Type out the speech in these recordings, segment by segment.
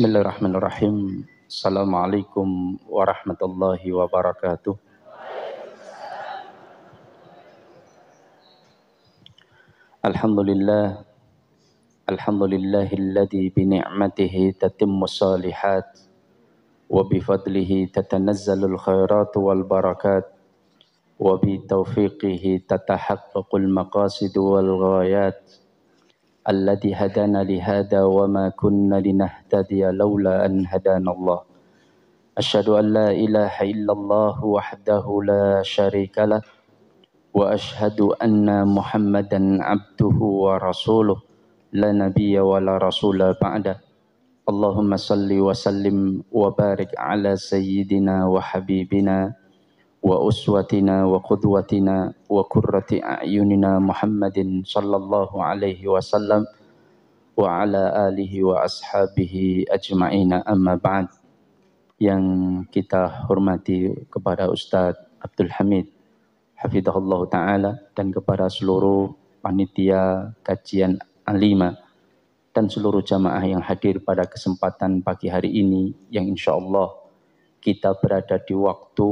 Bismillahirrahmanirrahim. Assalamualaikum warahmatullahi wabarakatuh. Alhamdulillah. Alhamdulillahilladzi bini'matihi tatimmu salihat wa bifadlihi tatanazzalul khairat wal barakat wa bi tawfiqihi tatahaqqaqul maqasid wal ghayat. الذي هدانا لهذا وما كنا لنهتدي لولا أن هدانا الله أشهد أن لا إله إلا الله وحده لا شريك له وأشهد أن محمدا عبده ورسوله لا نبي ولا رسول بعده اللهم صل وسلم وبارك على سيدنا وحبيبنا wa uswatina wa qudwatina wa صلى a'yunina Muhammadin sallallahu alaihi آله wa ala alihi wa ashabihi ajma'ina amma ba'd yang kita hormati kepada Ustadz Abdul Hamid Hafidahullah taala dan kepada seluruh panitia kajian alima dan seluruh jamaah yang hadir pada kesempatan pagi hari ini yang insya Allah kita berada di waktu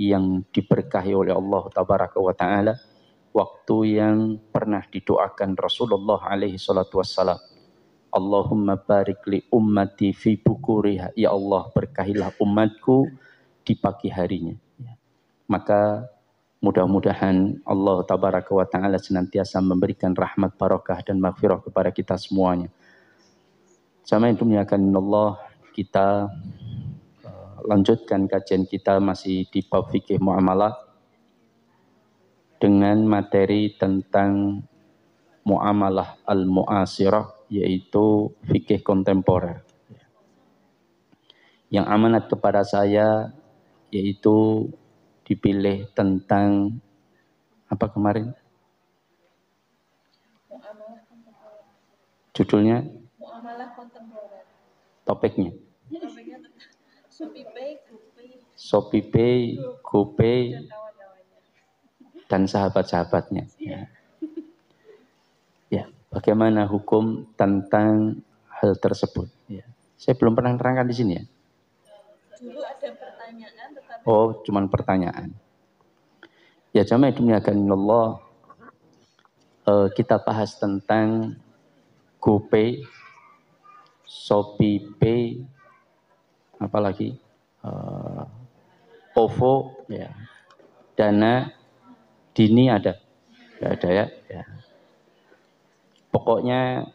yang diberkahi oleh Allah tabaraka wa taala waktu yang pernah didoakan Rasulullah alaihi salatu wassalam Allahumma barik li ummati fi bukuriha ya Allah berkahilah umatku di pagi harinya maka mudah-mudahan Allah tabaraka wa taala senantiasa memberikan rahmat barokah dan maghfirah kepada kita semuanya sama itu menyakinkan Allah kita lanjutkan kajian kita masih di bab fikih muamalah dengan materi tentang muamalah al-mu'asirah yaitu fikih kontemporer. Yang amanat kepada saya yaitu dipilih tentang apa kemarin? Judulnya? Topiknya Shopee GoPay, dan sahabat-sahabatnya. Iya. Ya. ya, bagaimana hukum tentang hal tersebut? Ya. Saya belum pernah terangkan di sini ya. Kan, oh, cuman pertanyaan. Ya, cuman itu Allah. Eh, kita bahas tentang GoPay, Shopee Pay, apalagi uh, OVO ya dana dini ada nggak ada ya, ya. pokoknya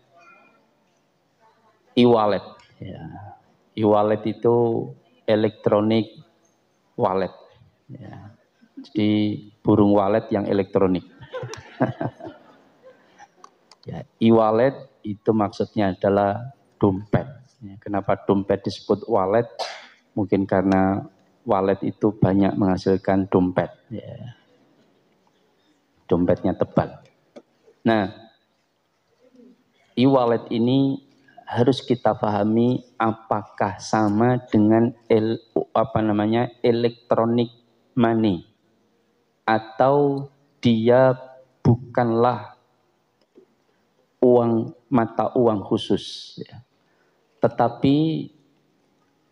e-wallet ya. e-wallet itu elektronik wallet ya. jadi burung wallet yang elektronik ya, e-wallet itu maksudnya adalah dompet Ya, kenapa dompet disebut wallet? Mungkin karena wallet itu banyak menghasilkan dompet. Ya. Dompetnya tebal. Nah, e-wallet ini harus kita pahami apakah sama dengan el, apa namanya electronic money atau dia bukanlah uang mata uang khusus ya tetapi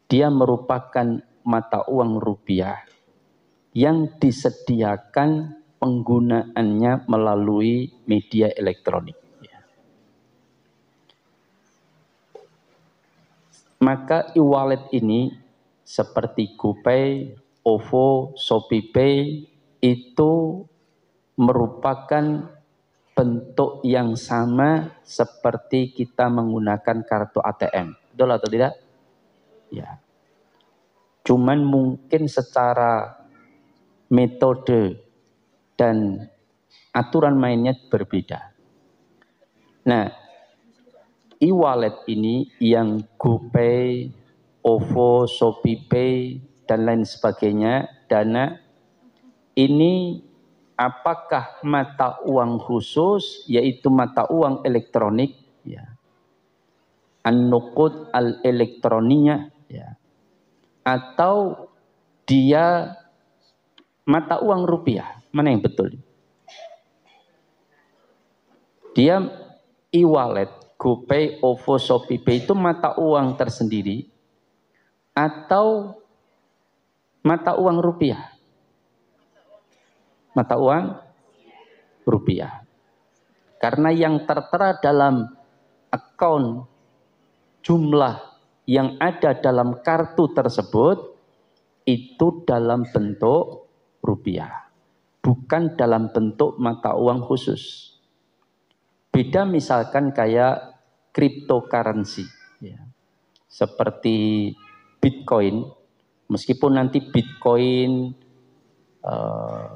dia merupakan mata uang rupiah yang disediakan penggunaannya melalui media elektronik. Maka e-wallet ini seperti GoPay, OVO, ShopeePay itu merupakan bentuk yang sama seperti kita menggunakan kartu ATM. Betul atau tidak? Ya. Cuman mungkin secara metode dan aturan mainnya berbeda. Nah, e-wallet ini yang GoPay, OVO, ShopeePay, dan lain sebagainya, Dana, ini apakah mata uang khusus yaitu mata uang elektronik ya an al elektroninya, ya atau dia mata uang rupiah mana yang betul dia e-wallet GoPay, OVO, ShopeePay itu mata uang tersendiri atau mata uang rupiah mata uang rupiah. Karena yang tertera dalam akun jumlah yang ada dalam kartu tersebut itu dalam bentuk rupiah, bukan dalam bentuk mata uang khusus. Beda misalkan kayak cryptocurrency, ya. seperti Bitcoin, meskipun nanti Bitcoin eh,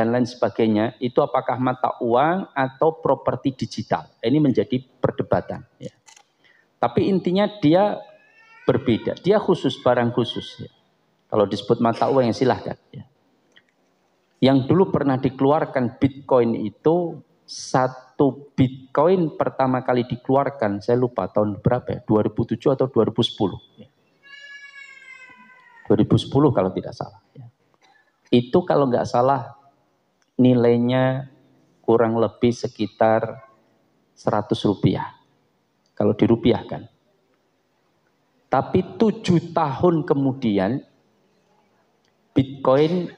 dan lain sebagainya itu apakah mata uang atau properti digital. Ini menjadi perdebatan. Ya. Tapi intinya dia berbeda. Dia khusus barang khusus. Ya. Kalau disebut mata uang ya silahkan. Ya. Yang dulu pernah dikeluarkan Bitcoin itu satu Bitcoin pertama kali dikeluarkan, saya lupa tahun berapa ya, 2007 atau 2010. Ya. 2010 kalau tidak salah. Ya. Itu kalau nggak salah nilainya kurang lebih sekitar 100 rupiah. Kalau dirupiahkan. Tapi tujuh tahun kemudian, Bitcoin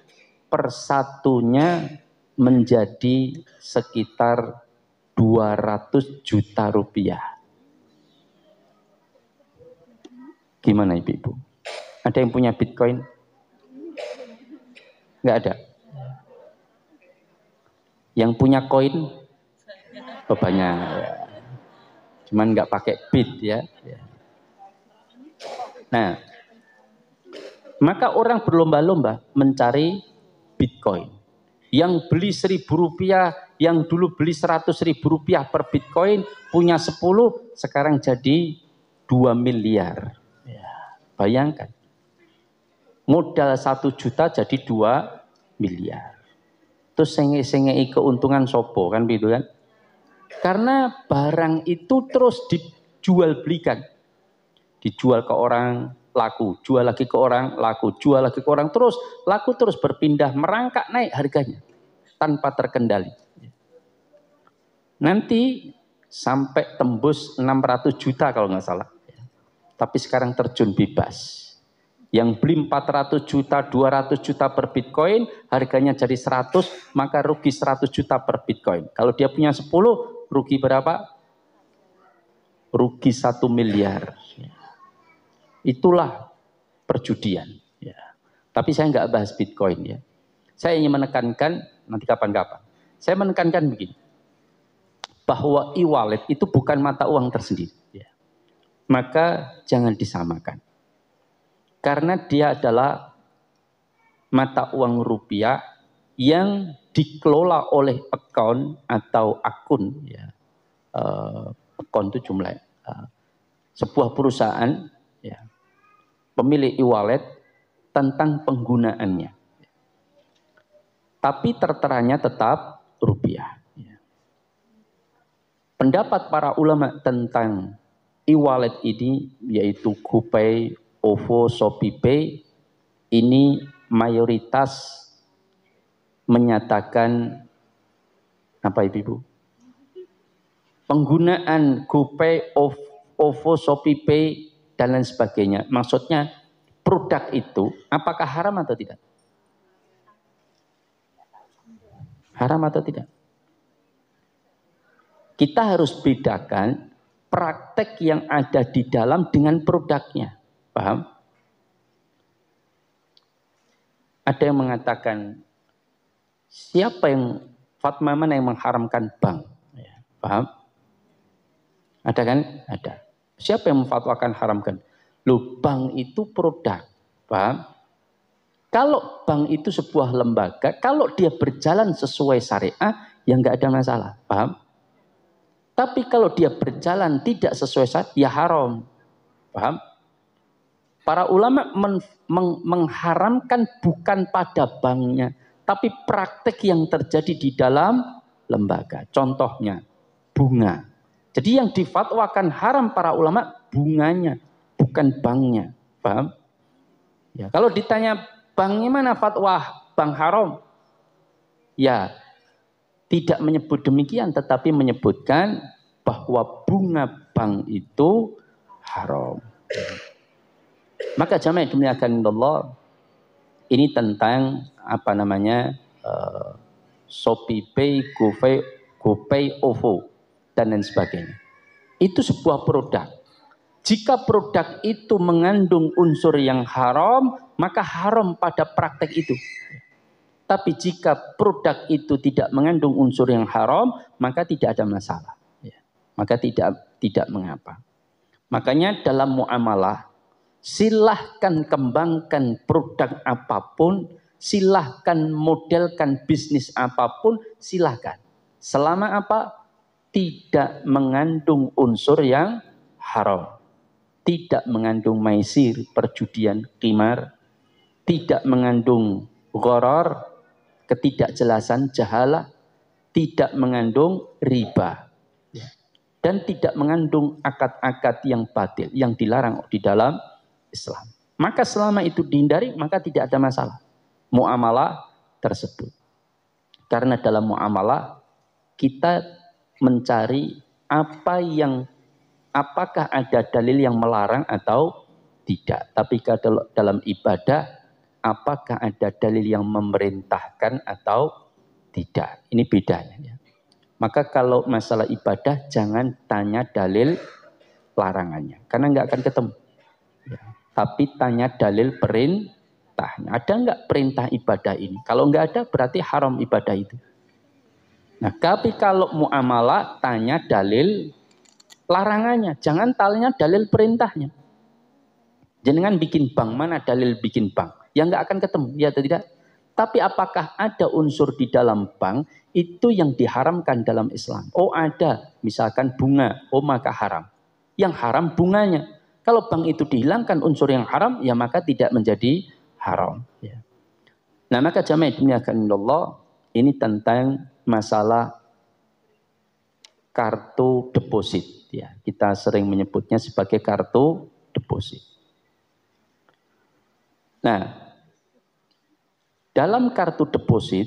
persatunya menjadi sekitar 200 juta rupiah. Gimana Ibu-Ibu? Ada yang punya Bitcoin? Enggak ada? Yang punya koin oh banyak. Ya. Cuman nggak pakai bit ya. Nah, maka orang berlomba-lomba mencari Bitcoin. Yang beli seribu rupiah, yang dulu beli seratus ribu rupiah per Bitcoin, punya sepuluh, sekarang jadi dua miliar. Ya. bayangkan, modal satu juta jadi dua miliar. Terus sengi-sengi keuntungan sopo kan begitu kan. Karena barang itu terus dijual belikan. Dijual ke orang laku, jual lagi ke orang laku, jual lagi ke orang terus laku terus berpindah merangkak naik harganya tanpa terkendali. Nanti sampai tembus 600 juta kalau nggak salah. Tapi sekarang terjun bebas yang beli 400 juta, 200 juta per Bitcoin, harganya jadi 100, maka rugi 100 juta per Bitcoin. Kalau dia punya 10, rugi berapa? Rugi 1 miliar. Itulah perjudian. Ya. Tapi saya nggak bahas Bitcoin ya. Saya ingin menekankan, nanti kapan-kapan. Saya menekankan begini, bahwa e-wallet itu bukan mata uang tersendiri. Ya. Maka jangan disamakan karena dia adalah mata uang rupiah yang dikelola oleh account atau akun. Ya. Uh, account itu jumlah. Uh, sebuah perusahaan ya, pemilik e-wallet tentang penggunaannya. Tapi terteranya tetap rupiah. Ya. Pendapat para ulama tentang e-wallet ini yaitu Kupay, OVO, ShopeePay ini mayoritas menyatakan apa Ibu? -ibu? Penggunaan GoPay, OVO, ShopeePay dan lain sebagainya. Maksudnya produk itu apakah haram atau tidak? Haram atau tidak? Kita harus bedakan praktek yang ada di dalam dengan produknya. Paham? Ada yang mengatakan siapa yang fatma mana yang mengharamkan bank? Iya. Paham? Ada kan? Ada. Siapa yang memfatwakan haramkan? Loh, bank itu produk. Paham? Kalau bank itu sebuah lembaga, kalau dia berjalan sesuai syariah, ya nggak ada masalah. Paham? Tapi kalau dia berjalan tidak sesuai syariah ya haram. Paham? Para ulama men, meng, mengharamkan bukan pada banknya, tapi praktek yang terjadi di dalam lembaga. Contohnya bunga. Jadi yang difatwakan haram para ulama bunganya, bukan banknya. Paham? Ya, kalau ditanya banknya mana fatwa bank haram? Ya, tidak menyebut demikian tetapi menyebutkan bahwa bunga bank itu haram. Maka jamaah yang dimuliakan Allah ini tentang apa namanya uh, Shopee Pay, GoPay, GoPay, OVO dan lain sebagainya. Itu sebuah produk. Jika produk itu mengandung unsur yang haram, maka haram pada praktek itu. Tapi jika produk itu tidak mengandung unsur yang haram, maka tidak ada masalah. Ya. Maka tidak tidak mengapa. Makanya dalam muamalah silahkan kembangkan produk apapun, silahkan modelkan bisnis apapun, silahkan. Selama apa? Tidak mengandung unsur yang haram. Tidak mengandung maisir, perjudian, kimar. Tidak mengandung goror, ketidakjelasan, jahala. Tidak mengandung riba. Ya. Dan tidak mengandung akad-akad yang batil, yang dilarang di dalam Islam. Maka selama itu dihindari, maka tidak ada masalah. Muamalah tersebut. Karena dalam muamalah kita mencari apa yang apakah ada dalil yang melarang atau tidak. Tapi kalau dalam ibadah apakah ada dalil yang memerintahkan atau tidak. Ini bedanya. Ya. Maka kalau masalah ibadah jangan tanya dalil larangannya. Karena nggak akan ketemu tapi tanya dalil perintahnya. Ada nggak perintah ibadah ini? Kalau nggak ada, berarti haram ibadah itu. Nah, tapi kalau muamalah tanya dalil larangannya, jangan tanya dalil perintahnya. Jangan bikin bank, mana dalil bikin bank? yang nggak akan ketemu, ya atau tidak? Tapi apakah ada unsur di dalam bank itu yang diharamkan dalam Islam? Oh ada, misalkan bunga, oh maka haram. Yang haram bunganya, kalau bank itu dihilangkan unsur yang haram, ya maka tidak menjadi haram. Ya. Nah maka jamaah akan Allah ini tentang masalah kartu deposit. Ya, kita sering menyebutnya sebagai kartu deposit. Nah, dalam kartu deposit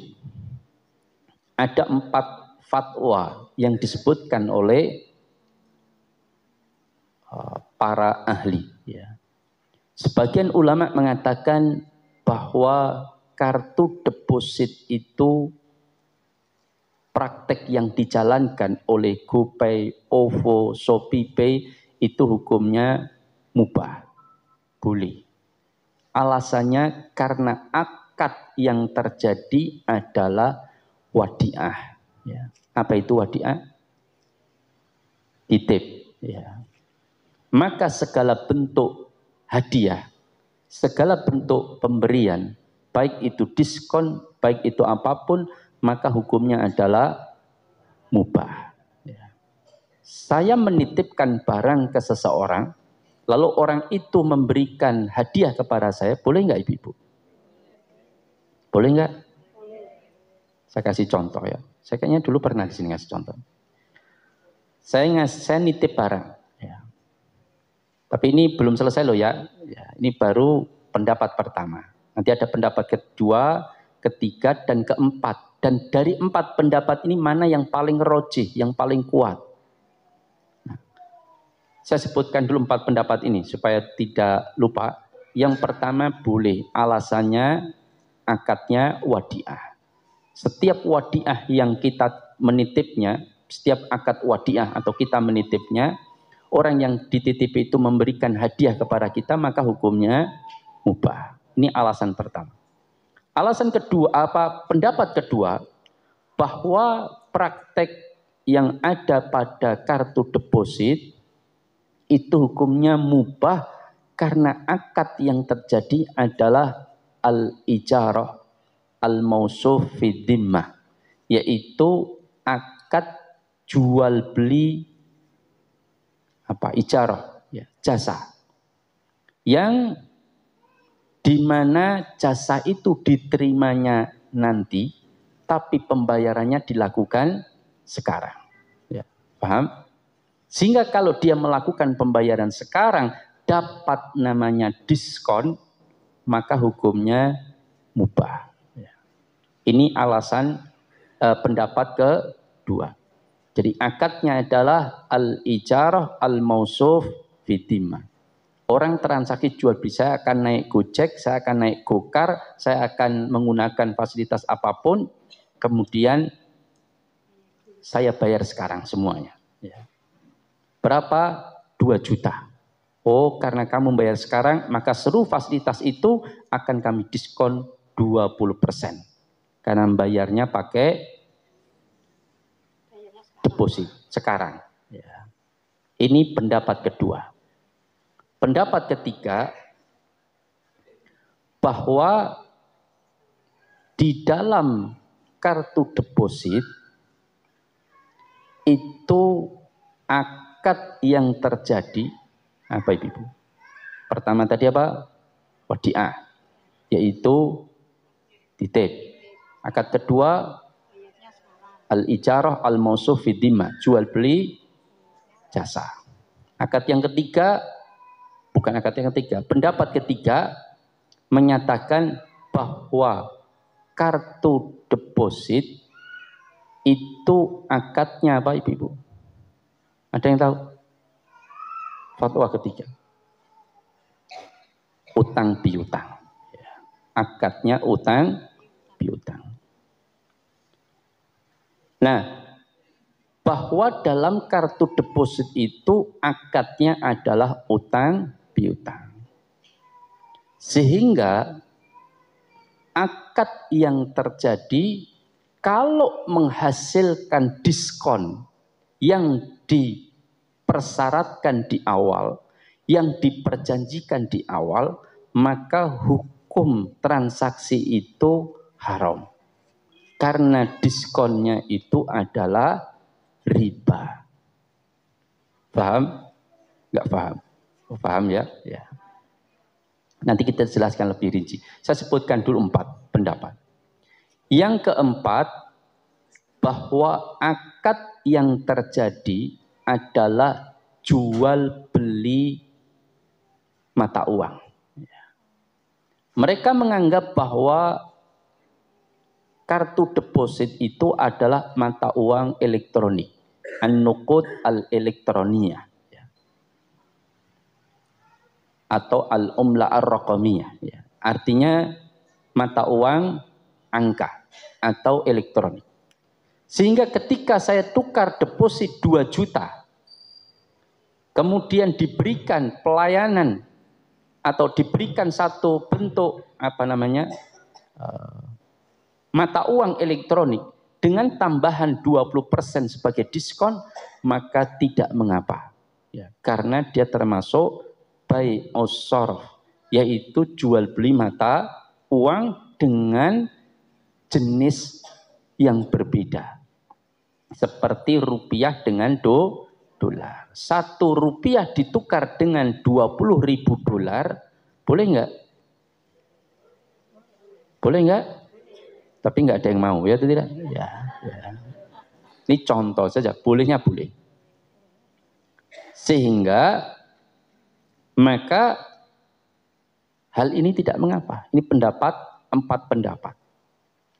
ada empat fatwa yang disebutkan oleh uh, para ahli. Ya. Sebagian ulama mengatakan bahwa kartu deposit itu praktek yang dijalankan oleh GoPay, OVO, ShopeePay itu hukumnya mubah, boleh. Alasannya karena akad yang terjadi adalah wadiah. Ya. Apa itu wadiah? Titip. Ya maka segala bentuk hadiah, segala bentuk pemberian, baik itu diskon, baik itu apapun, maka hukumnya adalah mubah. Ya. Saya menitipkan barang ke seseorang, lalu orang itu memberikan hadiah kepada saya, boleh nggak ibu-ibu? Boleh nggak? Saya kasih contoh ya. Saya kayaknya dulu pernah di sini ngasih contoh. Saya ngasih, saya nitip barang. Tapi ini belum selesai loh ya. ya. Ini baru pendapat pertama. Nanti ada pendapat kedua, ketiga, dan keempat. Dan dari empat pendapat ini mana yang paling rojih, yang paling kuat? Nah, saya sebutkan dulu empat pendapat ini supaya tidak lupa. Yang pertama boleh alasannya akadnya wadiah. Setiap wadiah yang kita menitipnya, setiap akad wadiah atau kita menitipnya, orang yang dititipi itu memberikan hadiah kepada kita, maka hukumnya mubah. Ini alasan pertama. Alasan kedua, apa pendapat kedua, bahwa praktek yang ada pada kartu deposit itu hukumnya mubah karena akad yang terjadi adalah al-ijarah al-mausuf yaitu akad jual beli apa ijarah, ya, jasa. Yang dimana jasa itu diterimanya nanti, tapi pembayarannya dilakukan sekarang. Ya, paham? Sehingga kalau dia melakukan pembayaran sekarang dapat namanya diskon, maka hukumnya mubah. Ya. Ini alasan eh, pendapat kedua. Jadi akadnya adalah al-ijarah al-mausuf fitima. Orang transaksi jual beli, saya akan naik Gojek, saya akan naik Gokar, saya akan menggunakan fasilitas apapun, kemudian saya bayar sekarang semuanya. Ya. Berapa? 2 juta. Oh, karena kamu bayar sekarang, maka seru fasilitas itu akan kami diskon 20%. Karena bayarnya pakai suposi sekarang. Ya. Ini pendapat kedua. Pendapat ketiga bahwa di dalam kartu deposit itu akad yang terjadi apa ibu? -ibu? Pertama tadi apa? Wadiah, yaitu titik. Akad kedua Al-ijarah al-mausuf fidima. Jual beli jasa. Akad yang ketiga, bukan akad yang ketiga, pendapat ketiga menyatakan bahwa kartu deposit itu akadnya apa ibu-ibu? Ada yang tahu? Fatwa ketiga. Utang piutang. Akadnya utang piutang. Nah, bahwa dalam kartu deposit itu akadnya adalah utang piutang. Sehingga akad yang terjadi kalau menghasilkan diskon yang dipersyaratkan di awal, yang diperjanjikan di awal, maka hukum transaksi itu haram. Karena diskonnya itu adalah riba. Paham? Enggak paham. Oh, paham ya? Ya. Nanti kita jelaskan lebih rinci. Saya sebutkan dulu empat pendapat. Yang keempat, bahwa akad yang terjadi adalah jual beli mata uang. Mereka menganggap bahwa kartu deposit itu adalah mata uang elektronik. An-Nukud al-elektronia. Ya. Atau al-umla ar-rakamiyah. Ya. Artinya mata uang angka atau elektronik. Sehingga ketika saya tukar deposit 2 juta, kemudian diberikan pelayanan atau diberikan satu bentuk apa namanya eh, mata uang elektronik dengan tambahan 20% sebagai diskon maka tidak mengapa ya karena dia termasuk by osor, yaitu jual beli mata uang dengan jenis yang berbeda seperti rupiah dengan do dolar satu rupiah ditukar dengan 20 ribu dolar boleh nggak boleh nggak tapi nggak ada yang mau ya atau tidak? Ya, ya, Ini contoh saja, bolehnya boleh. Sehingga maka hal ini tidak mengapa. Ini pendapat empat pendapat.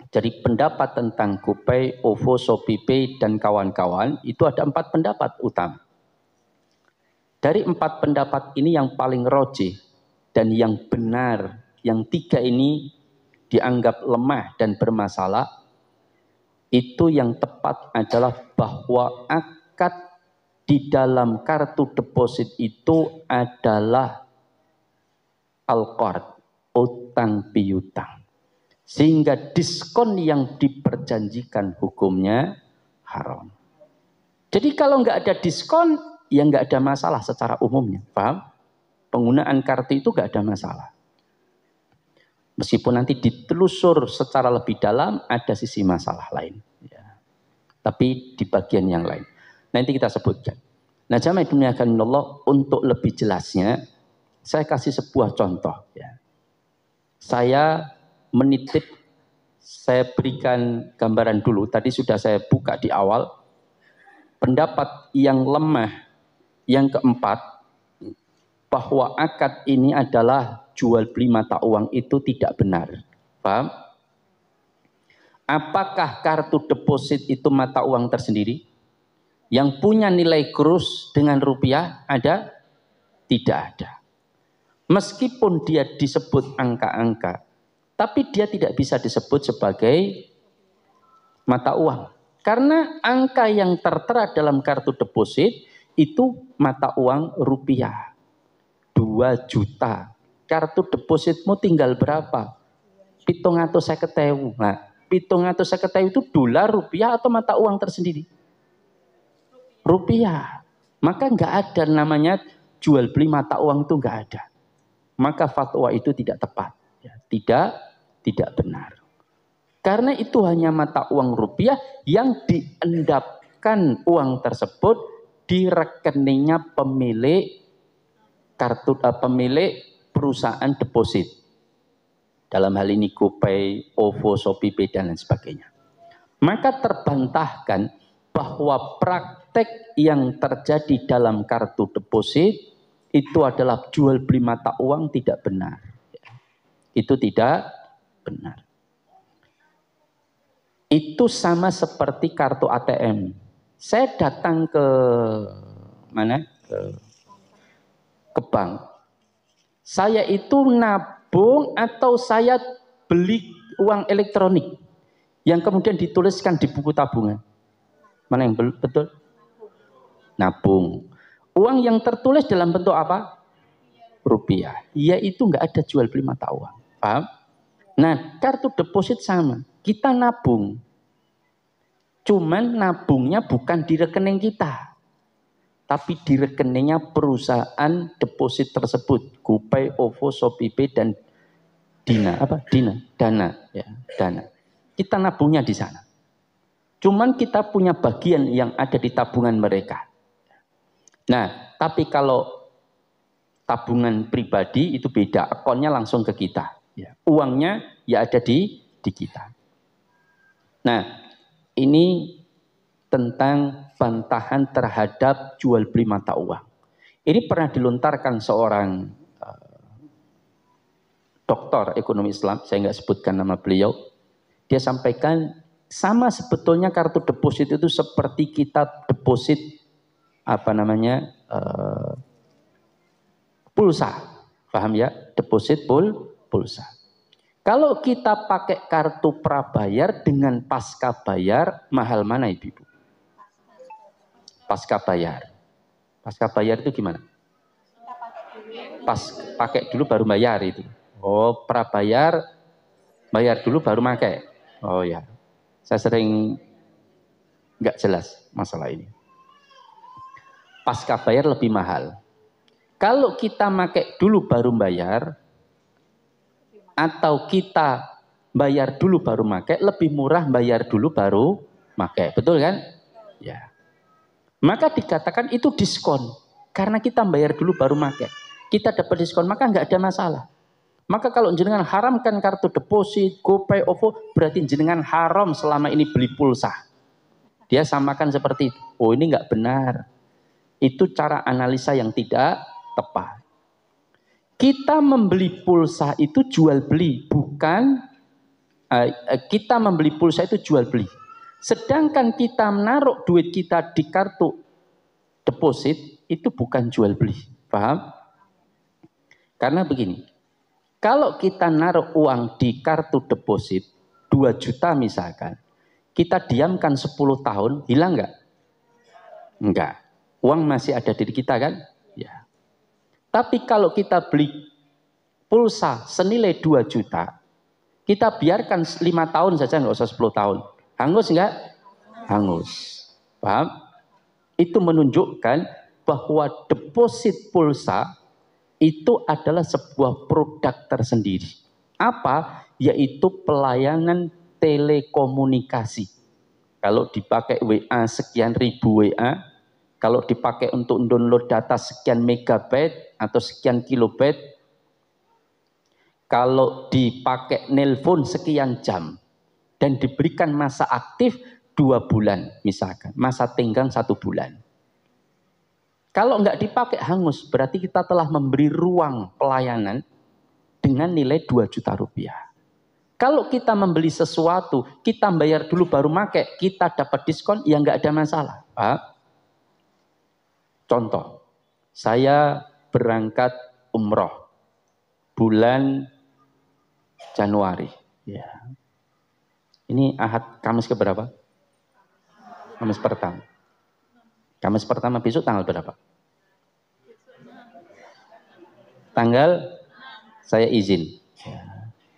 Jadi pendapat tentang Kupai, OVO, Sopipe, dan kawan-kawan itu ada empat pendapat utama. Dari empat pendapat ini yang paling roji dan yang benar, yang tiga ini dianggap lemah dan bermasalah, itu yang tepat adalah bahwa akad di dalam kartu deposit itu adalah alqard utang piutang. Sehingga diskon yang diperjanjikan hukumnya haram. Jadi kalau nggak ada diskon, ya nggak ada masalah secara umumnya. Paham? Penggunaan kartu itu nggak ada masalah. Meskipun nanti ditelusur secara lebih dalam ada sisi masalah lain. Ya. Tapi di bagian yang lain. Nah, nanti kita sebutkan. Nah jamaah akan Allah untuk lebih jelasnya saya kasih sebuah contoh. Ya. Saya menitip, saya berikan gambaran dulu. Tadi sudah saya buka di awal. Pendapat yang lemah yang keempat bahwa akad ini adalah jual beli mata uang itu tidak benar. Paham? Apakah kartu deposit itu mata uang tersendiri? Yang punya nilai krus dengan rupiah ada? Tidak ada. Meskipun dia disebut angka-angka, tapi dia tidak bisa disebut sebagai mata uang. Karena angka yang tertera dalam kartu deposit itu mata uang rupiah. 2 juta kartu depositmu tinggal berapa? Pitung atau seketewu. Nah, pitung atau seketewu itu dolar, rupiah atau mata uang tersendiri? Rupiah. Maka nggak ada namanya jual beli mata uang itu nggak ada. Maka fatwa itu tidak tepat. Ya, tidak, tidak benar. Karena itu hanya mata uang rupiah yang diendapkan uang tersebut di rekeningnya pemilik kartu eh, pemilik perusahaan deposit. Dalam hal ini GoPay, OVO, shopee dan lain sebagainya. Maka terbantahkan bahwa praktek yang terjadi dalam kartu deposit itu adalah jual beli mata uang tidak benar. Itu tidak benar. Itu sama seperti kartu ATM. Saya datang ke mana? Ke, ke bank saya itu nabung atau saya beli uang elektronik yang kemudian dituliskan di buku tabungan. Mana yang betul? Nabung. Uang yang tertulis dalam bentuk apa? Rupiah. Iya, itu nggak ada jual beli mata uang. Paham? Nah, kartu deposit sama. Kita nabung. Cuman nabungnya bukan di rekening kita tapi di rekeningnya perusahaan deposit tersebut Gopay, OVO, Sopipe, dan Dina apa Dina Dana ya Dana kita nabungnya di sana cuman kita punya bagian yang ada di tabungan mereka nah tapi kalau tabungan pribadi itu beda akunnya langsung ke kita ya. uangnya ya ada di di kita nah ini tentang bantahan terhadap jual beli mata uang. Ini pernah dilontarkan seorang uh, doktor ekonomi Islam, saya nggak sebutkan nama beliau. Dia sampaikan sama sebetulnya kartu deposit itu seperti kita deposit apa namanya uh, pulsa, paham ya? Deposit pul pulsa. Kalau kita pakai kartu prabayar dengan pasca bayar, mahal mana ibu pasca bayar. Pasca bayar itu gimana? Pas pakai dulu baru bayar itu. Oh, prabayar bayar dulu baru pakai. Oh ya. Saya sering nggak jelas masalah ini. Pasca bayar lebih mahal. Kalau kita pakai dulu baru bayar atau kita bayar dulu baru pakai, lebih murah bayar dulu baru pakai. Betul kan? Ya. Maka dikatakan itu diskon. Karena kita bayar dulu baru pakai. Kita dapat diskon, maka nggak ada masalah. Maka kalau jenengan haramkan kartu deposit, GoPay, OVO, berarti jenengan haram selama ini beli pulsa. Dia samakan seperti itu. Oh ini nggak benar. Itu cara analisa yang tidak tepat. Kita membeli pulsa itu jual beli, bukan uh, kita membeli pulsa itu jual beli Sedangkan kita menaruh duit kita di kartu deposit itu bukan jual beli. Paham? Karena begini, kalau kita naruh uang di kartu deposit 2 juta misalkan, kita diamkan 10 tahun, hilang nggak? Enggak. Uang masih ada di kita kan? Ya. Tapi kalau kita beli pulsa senilai 2 juta, kita biarkan 5 tahun saja nggak usah 10 tahun Hangus enggak? Hangus. Paham? Itu menunjukkan bahwa deposit pulsa itu adalah sebuah produk tersendiri. Apa? Yaitu pelayanan telekomunikasi. Kalau dipakai WA sekian ribu WA, kalau dipakai untuk download data sekian megabyte atau sekian kilobyte, kalau dipakai nelpon sekian jam, dan diberikan masa aktif dua bulan misalkan, masa tenggang satu bulan. Kalau nggak dipakai hangus, berarti kita telah memberi ruang pelayanan dengan nilai 2 juta rupiah. Kalau kita membeli sesuatu, kita bayar dulu baru make, kita dapat diskon, ya nggak ada masalah. Pak. Contoh, saya berangkat umroh bulan Januari. Ya. Ini Ahad Kamis ke berapa? Kamis pertama. Kamis pertama besok tanggal berapa? Tanggal saya izin. Ya.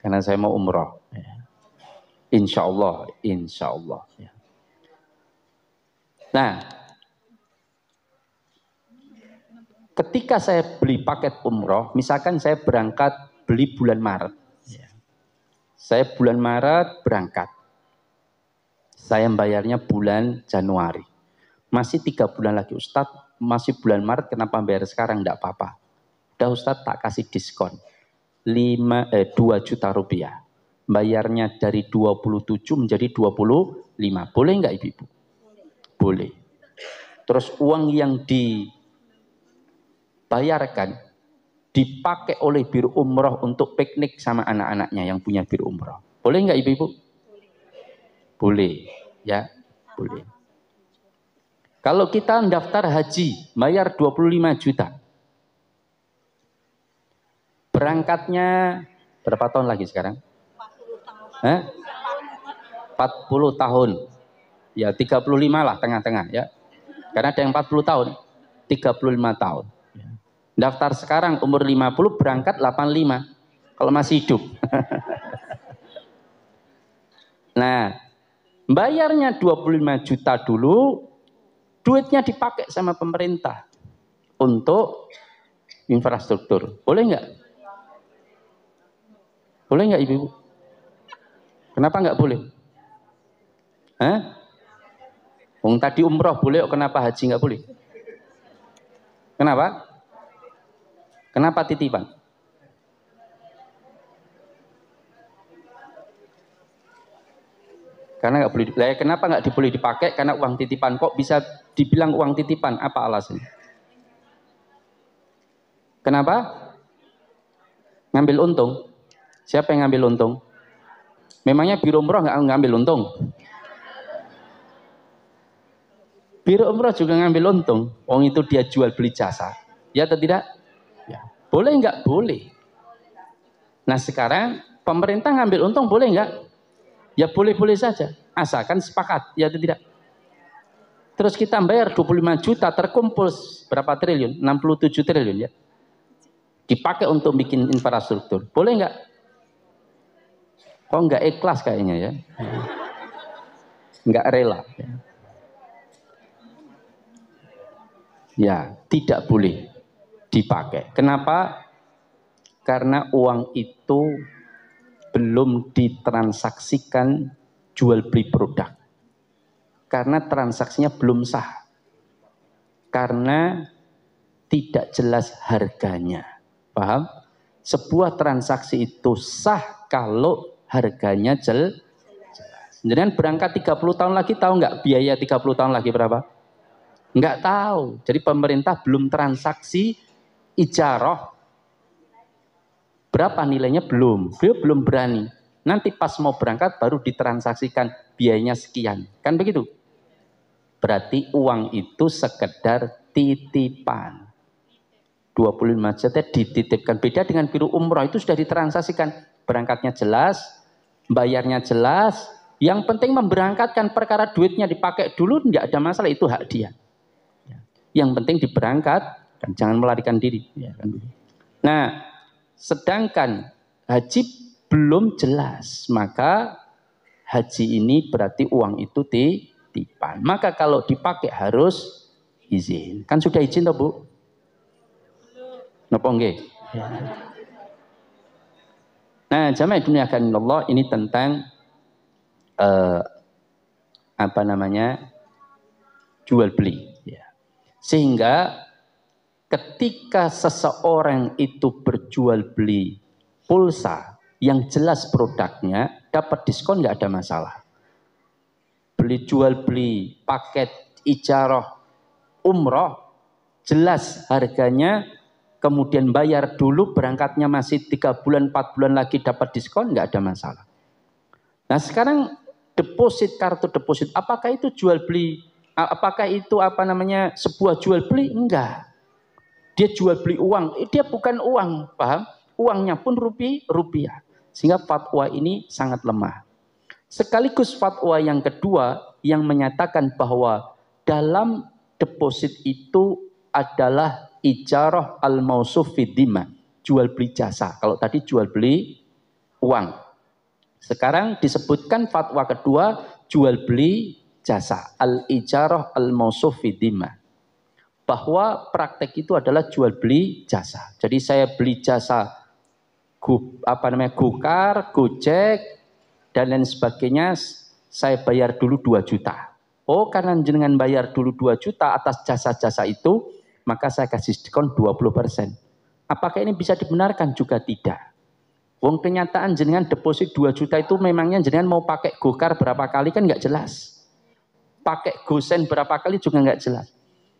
Karena saya mau umroh. Ya. Insya Allah, insya Allah. Ya. Nah, ketika saya beli paket umroh, misalkan saya berangkat beli bulan Maret. Ya. Saya bulan Maret berangkat saya bayarnya bulan Januari. Masih tiga bulan lagi Ustadz, masih bulan Maret kenapa bayar sekarang? Tidak apa-apa. Udah Ustadz tak kasih diskon. 5, eh, 2 juta rupiah. Bayarnya dari 27 menjadi 25. Boleh enggak ibu-ibu? Boleh. Terus uang yang dibayarkan dipakai oleh biru umroh untuk piknik sama anak-anaknya yang punya biru umroh. Boleh enggak ibu-ibu? Boleh, ya, boleh. Kalau kita daftar haji, bayar 25 juta. Berangkatnya berapa tahun lagi sekarang? 40 tahun. Eh? 40 tahun. Ya, 35 lah tengah-tengah ya. Karena ada yang 40 tahun, 35 tahun. Daftar sekarang umur 50 berangkat 85 kalau masih hidup. nah, Bayarnya 25 juta dulu, duitnya dipakai sama pemerintah untuk infrastruktur. Boleh nggak? Boleh nggak ibu? Kenapa nggak boleh? Hah? Wong tadi umroh boleh, kenapa haji nggak boleh? Kenapa? Kenapa titipan? Karena nggak boleh dipakai. Ya, kenapa nggak boleh dipakai? Karena uang titipan. Kok bisa dibilang uang titipan? Apa alasannya? Kenapa? Ngambil untung. Siapa yang ngambil untung? Memangnya Biro Umroh nggak ngambil untung? Biro Umroh juga ngambil untung. Uang itu dia jual beli jasa. Ya atau tidak? Ya. Boleh nggak? Boleh. Nah sekarang pemerintah ngambil untung boleh nggak? Ya boleh-boleh saja, asalkan sepakat, ya atau tidak. Terus kita bayar 25 juta terkumpul berapa triliun? 67 triliun ya. Dipakai untuk bikin infrastruktur. Boleh nggak? Kok nggak ikhlas kayaknya ya. Nggak rela. ya, ya tidak boleh dipakai. Kenapa? Karena uang itu belum ditransaksikan jual beli produk. Karena transaksinya belum sah. Karena tidak jelas harganya. Paham? Sebuah transaksi itu sah kalau harganya jel jelas. jadi berangkat 30 tahun lagi tahu nggak biaya 30 tahun lagi berapa? Nggak tahu. Jadi pemerintah belum transaksi ijaroh berapa nilainya belum. Beliau belum berani. Nanti pas mau berangkat baru ditransaksikan biayanya sekian. Kan begitu? Berarti uang itu sekedar titipan. 25 juta dititipkan. Beda dengan biru umroh itu sudah ditransaksikan. Berangkatnya jelas, bayarnya jelas. Yang penting memberangkatkan perkara duitnya dipakai dulu, tidak ada masalah, itu hak dia. Ya. Yang penting diberangkat, dan jangan melarikan diri. Ya, kan? Nah, Sedangkan haji belum jelas, maka haji ini berarti uang itu titipan. Maka kalau dipakai harus izin. Kan sudah izin toh, Bu? Napa Nah, jamaah akan Allah ini tentang eh, apa namanya? jual beli ya. Sehingga ketika seseorang itu berjual beli pulsa yang jelas produknya dapat diskon nggak ada masalah. Beli jual beli paket ijaroh umroh jelas harganya kemudian bayar dulu berangkatnya masih tiga bulan empat bulan lagi dapat diskon nggak ada masalah. Nah sekarang deposit kartu deposit apakah itu jual beli apakah itu apa namanya sebuah jual beli enggak dia jual beli uang, eh, dia bukan uang, paham? Uangnya pun rupi, rupiah. Sehingga fatwa ini sangat lemah. Sekaligus fatwa yang kedua yang menyatakan bahwa dalam deposit itu adalah ijarah al-mausuf fidima, jual beli jasa. Kalau tadi jual beli uang. Sekarang disebutkan fatwa kedua jual beli jasa al ijarah al mausuf fidima bahwa praktek itu adalah jual beli jasa. Jadi saya beli jasa gu, apa namanya gokar, gojek dan lain sebagainya saya bayar dulu 2 juta. Oh karena jenengan bayar dulu 2 juta atas jasa-jasa itu maka saya kasih diskon 20 persen. Apakah ini bisa dibenarkan? Juga tidak. Wong kenyataan jenengan deposit 2 juta itu memangnya jenengan mau pakai gokar berapa kali kan nggak jelas. Pakai gosen berapa kali juga nggak jelas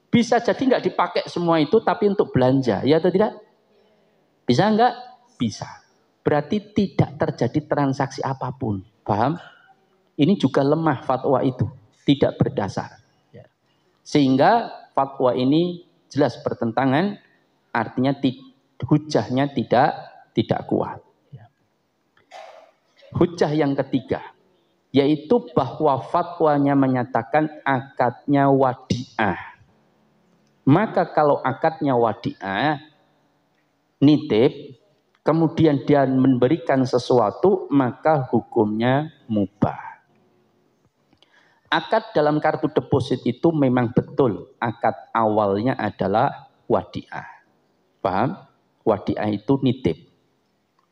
bisa jadi nggak dipakai semua itu tapi untuk belanja, ya atau tidak? Bisa nggak? Bisa. Berarti tidak terjadi transaksi apapun, paham? Ini juga lemah fatwa itu, tidak berdasar. Ya. Sehingga fatwa ini jelas bertentangan, artinya hujahnya tidak tidak kuat. Ya. Hujah yang ketiga, yaitu bahwa fatwanya menyatakan akadnya wadiah. Maka kalau akadnya wadiah, nitip, kemudian dia memberikan sesuatu, maka hukumnya mubah. Akad dalam kartu deposit itu memang betul akad awalnya adalah wadiah. Paham? Wadiah itu nitip.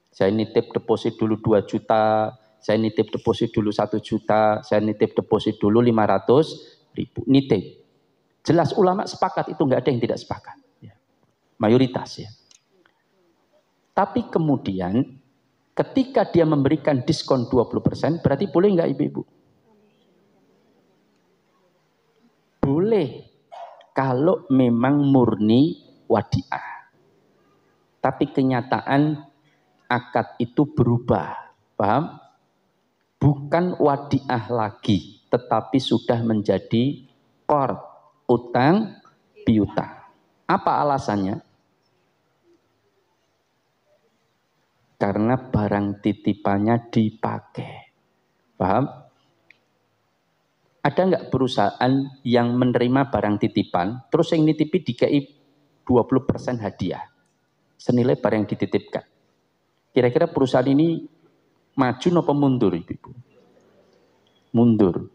Saya nitip deposit dulu 2 juta, saya nitip deposit dulu 1 juta, saya nitip deposit dulu 500 ribu. Nitip. Jelas ulama sepakat itu nggak ada yang tidak sepakat. Ya. Mayoritas ya. Tapi kemudian ketika dia memberikan diskon 20% berarti boleh nggak ibu-ibu? Boleh kalau memang murni wadiah. Tapi kenyataan akad itu berubah. Paham? Bukan wadiah lagi, tetapi sudah menjadi kord utang piutang. Apa alasannya? Karena barang titipannya dipakai. Paham? Ada nggak perusahaan yang menerima barang titipan, terus yang nitipi DKI 20% hadiah, senilai barang yang dititipkan. Kira-kira perusahaan ini maju atau mundur, Ibu? Mundur.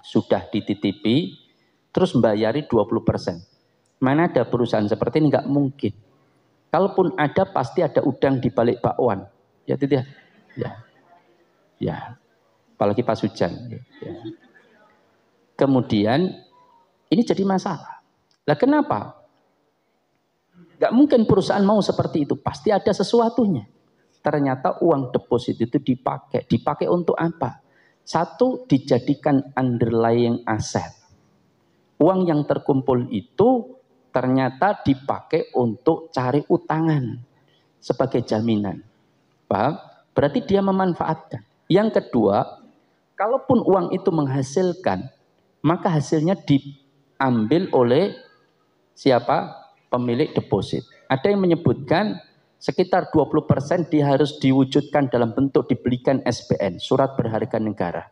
Sudah dititipi, terus bayari 20%. Mana ada perusahaan seperti ini? Enggak mungkin. Kalaupun ada, pasti ada udang di balik bakwan. Ya, tidak? Ya. Ya. Apalagi pas hujan. Ya, ya. Kemudian, ini jadi masalah. Lah kenapa? Enggak mungkin perusahaan mau seperti itu. Pasti ada sesuatunya. Ternyata uang deposit itu dipakai. Dipakai untuk apa? Satu, dijadikan underlying asset uang yang terkumpul itu ternyata dipakai untuk cari utangan sebagai jaminan. Paham? Berarti dia memanfaatkan. Yang kedua, kalaupun uang itu menghasilkan, maka hasilnya diambil oleh siapa? Pemilik deposit. Ada yang menyebutkan sekitar 20% dia harus diwujudkan dalam bentuk dibelikan SPN, surat berharga negara.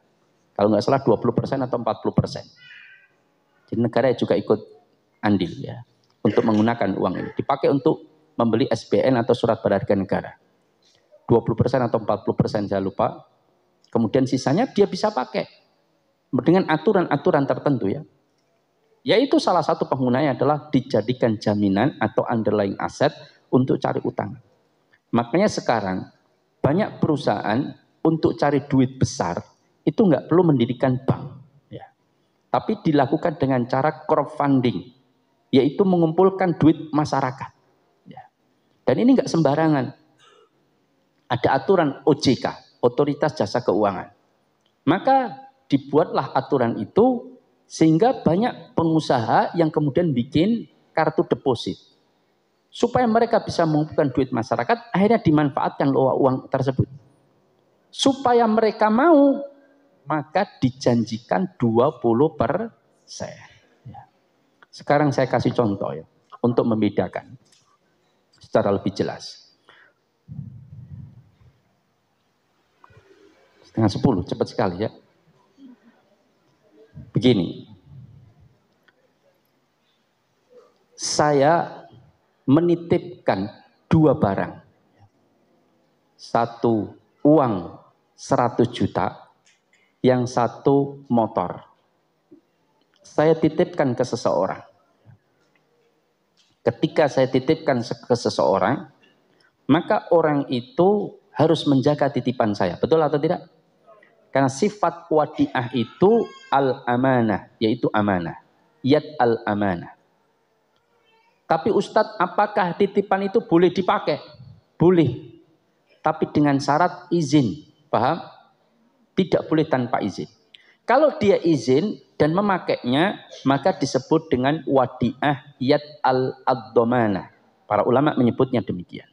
Kalau nggak salah 20% atau 40%. Jadi negara juga ikut andil ya untuk menggunakan uang ini. Dipakai untuk membeli SBN atau surat berharga negara. 20% atau 40% saya lupa. Kemudian sisanya dia bisa pakai dengan aturan-aturan tertentu ya. Yaitu salah satu penggunanya adalah dijadikan jaminan atau underlying aset untuk cari utang. Makanya sekarang banyak perusahaan untuk cari duit besar itu nggak perlu mendirikan bank tapi dilakukan dengan cara crowdfunding, yaitu mengumpulkan duit masyarakat. Ya. Dan ini enggak sembarangan. Ada aturan OJK, Otoritas Jasa Keuangan. Maka dibuatlah aturan itu sehingga banyak pengusaha yang kemudian bikin kartu deposit. Supaya mereka bisa mengumpulkan duit masyarakat, akhirnya dimanfaatkan uang tersebut. Supaya mereka mau maka dijanjikan 20 persen. Ya. Sekarang saya kasih contoh ya, untuk membedakan secara lebih jelas. Setengah sepuluh, cepat sekali ya. Begini, saya menitipkan dua barang. Satu uang 100 juta, yang satu motor. Saya titipkan ke seseorang. Ketika saya titipkan ke seseorang, maka orang itu harus menjaga titipan saya. Betul atau tidak? Karena sifat wadiah itu al-amanah, yaitu amanah. Yad al-amanah. Tapi Ustadz, apakah titipan itu boleh dipakai? Boleh. Tapi dengan syarat izin. Paham? Tidak boleh tanpa izin. Kalau dia izin dan memakainya, maka disebut dengan wadi'ah yad al adomana. Para ulama menyebutnya demikian.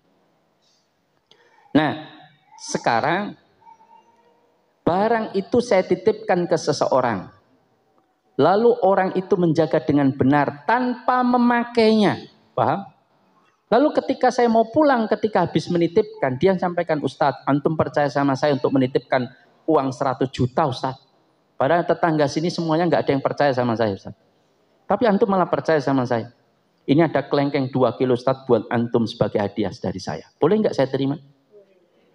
Nah, sekarang barang itu saya titipkan ke seseorang. Lalu orang itu menjaga dengan benar tanpa memakainya. Paham? Lalu ketika saya mau pulang, ketika habis menitipkan, dia sampaikan, Ustadz, antum percaya sama saya untuk menitipkan uang 100 juta Ustaz. Padahal tetangga sini semuanya nggak ada yang percaya sama saya Ustaz. Tapi antum malah percaya sama saya. Ini ada kelengkeng 2 kilo Ustaz buat antum sebagai hadiah dari saya. Boleh nggak saya terima?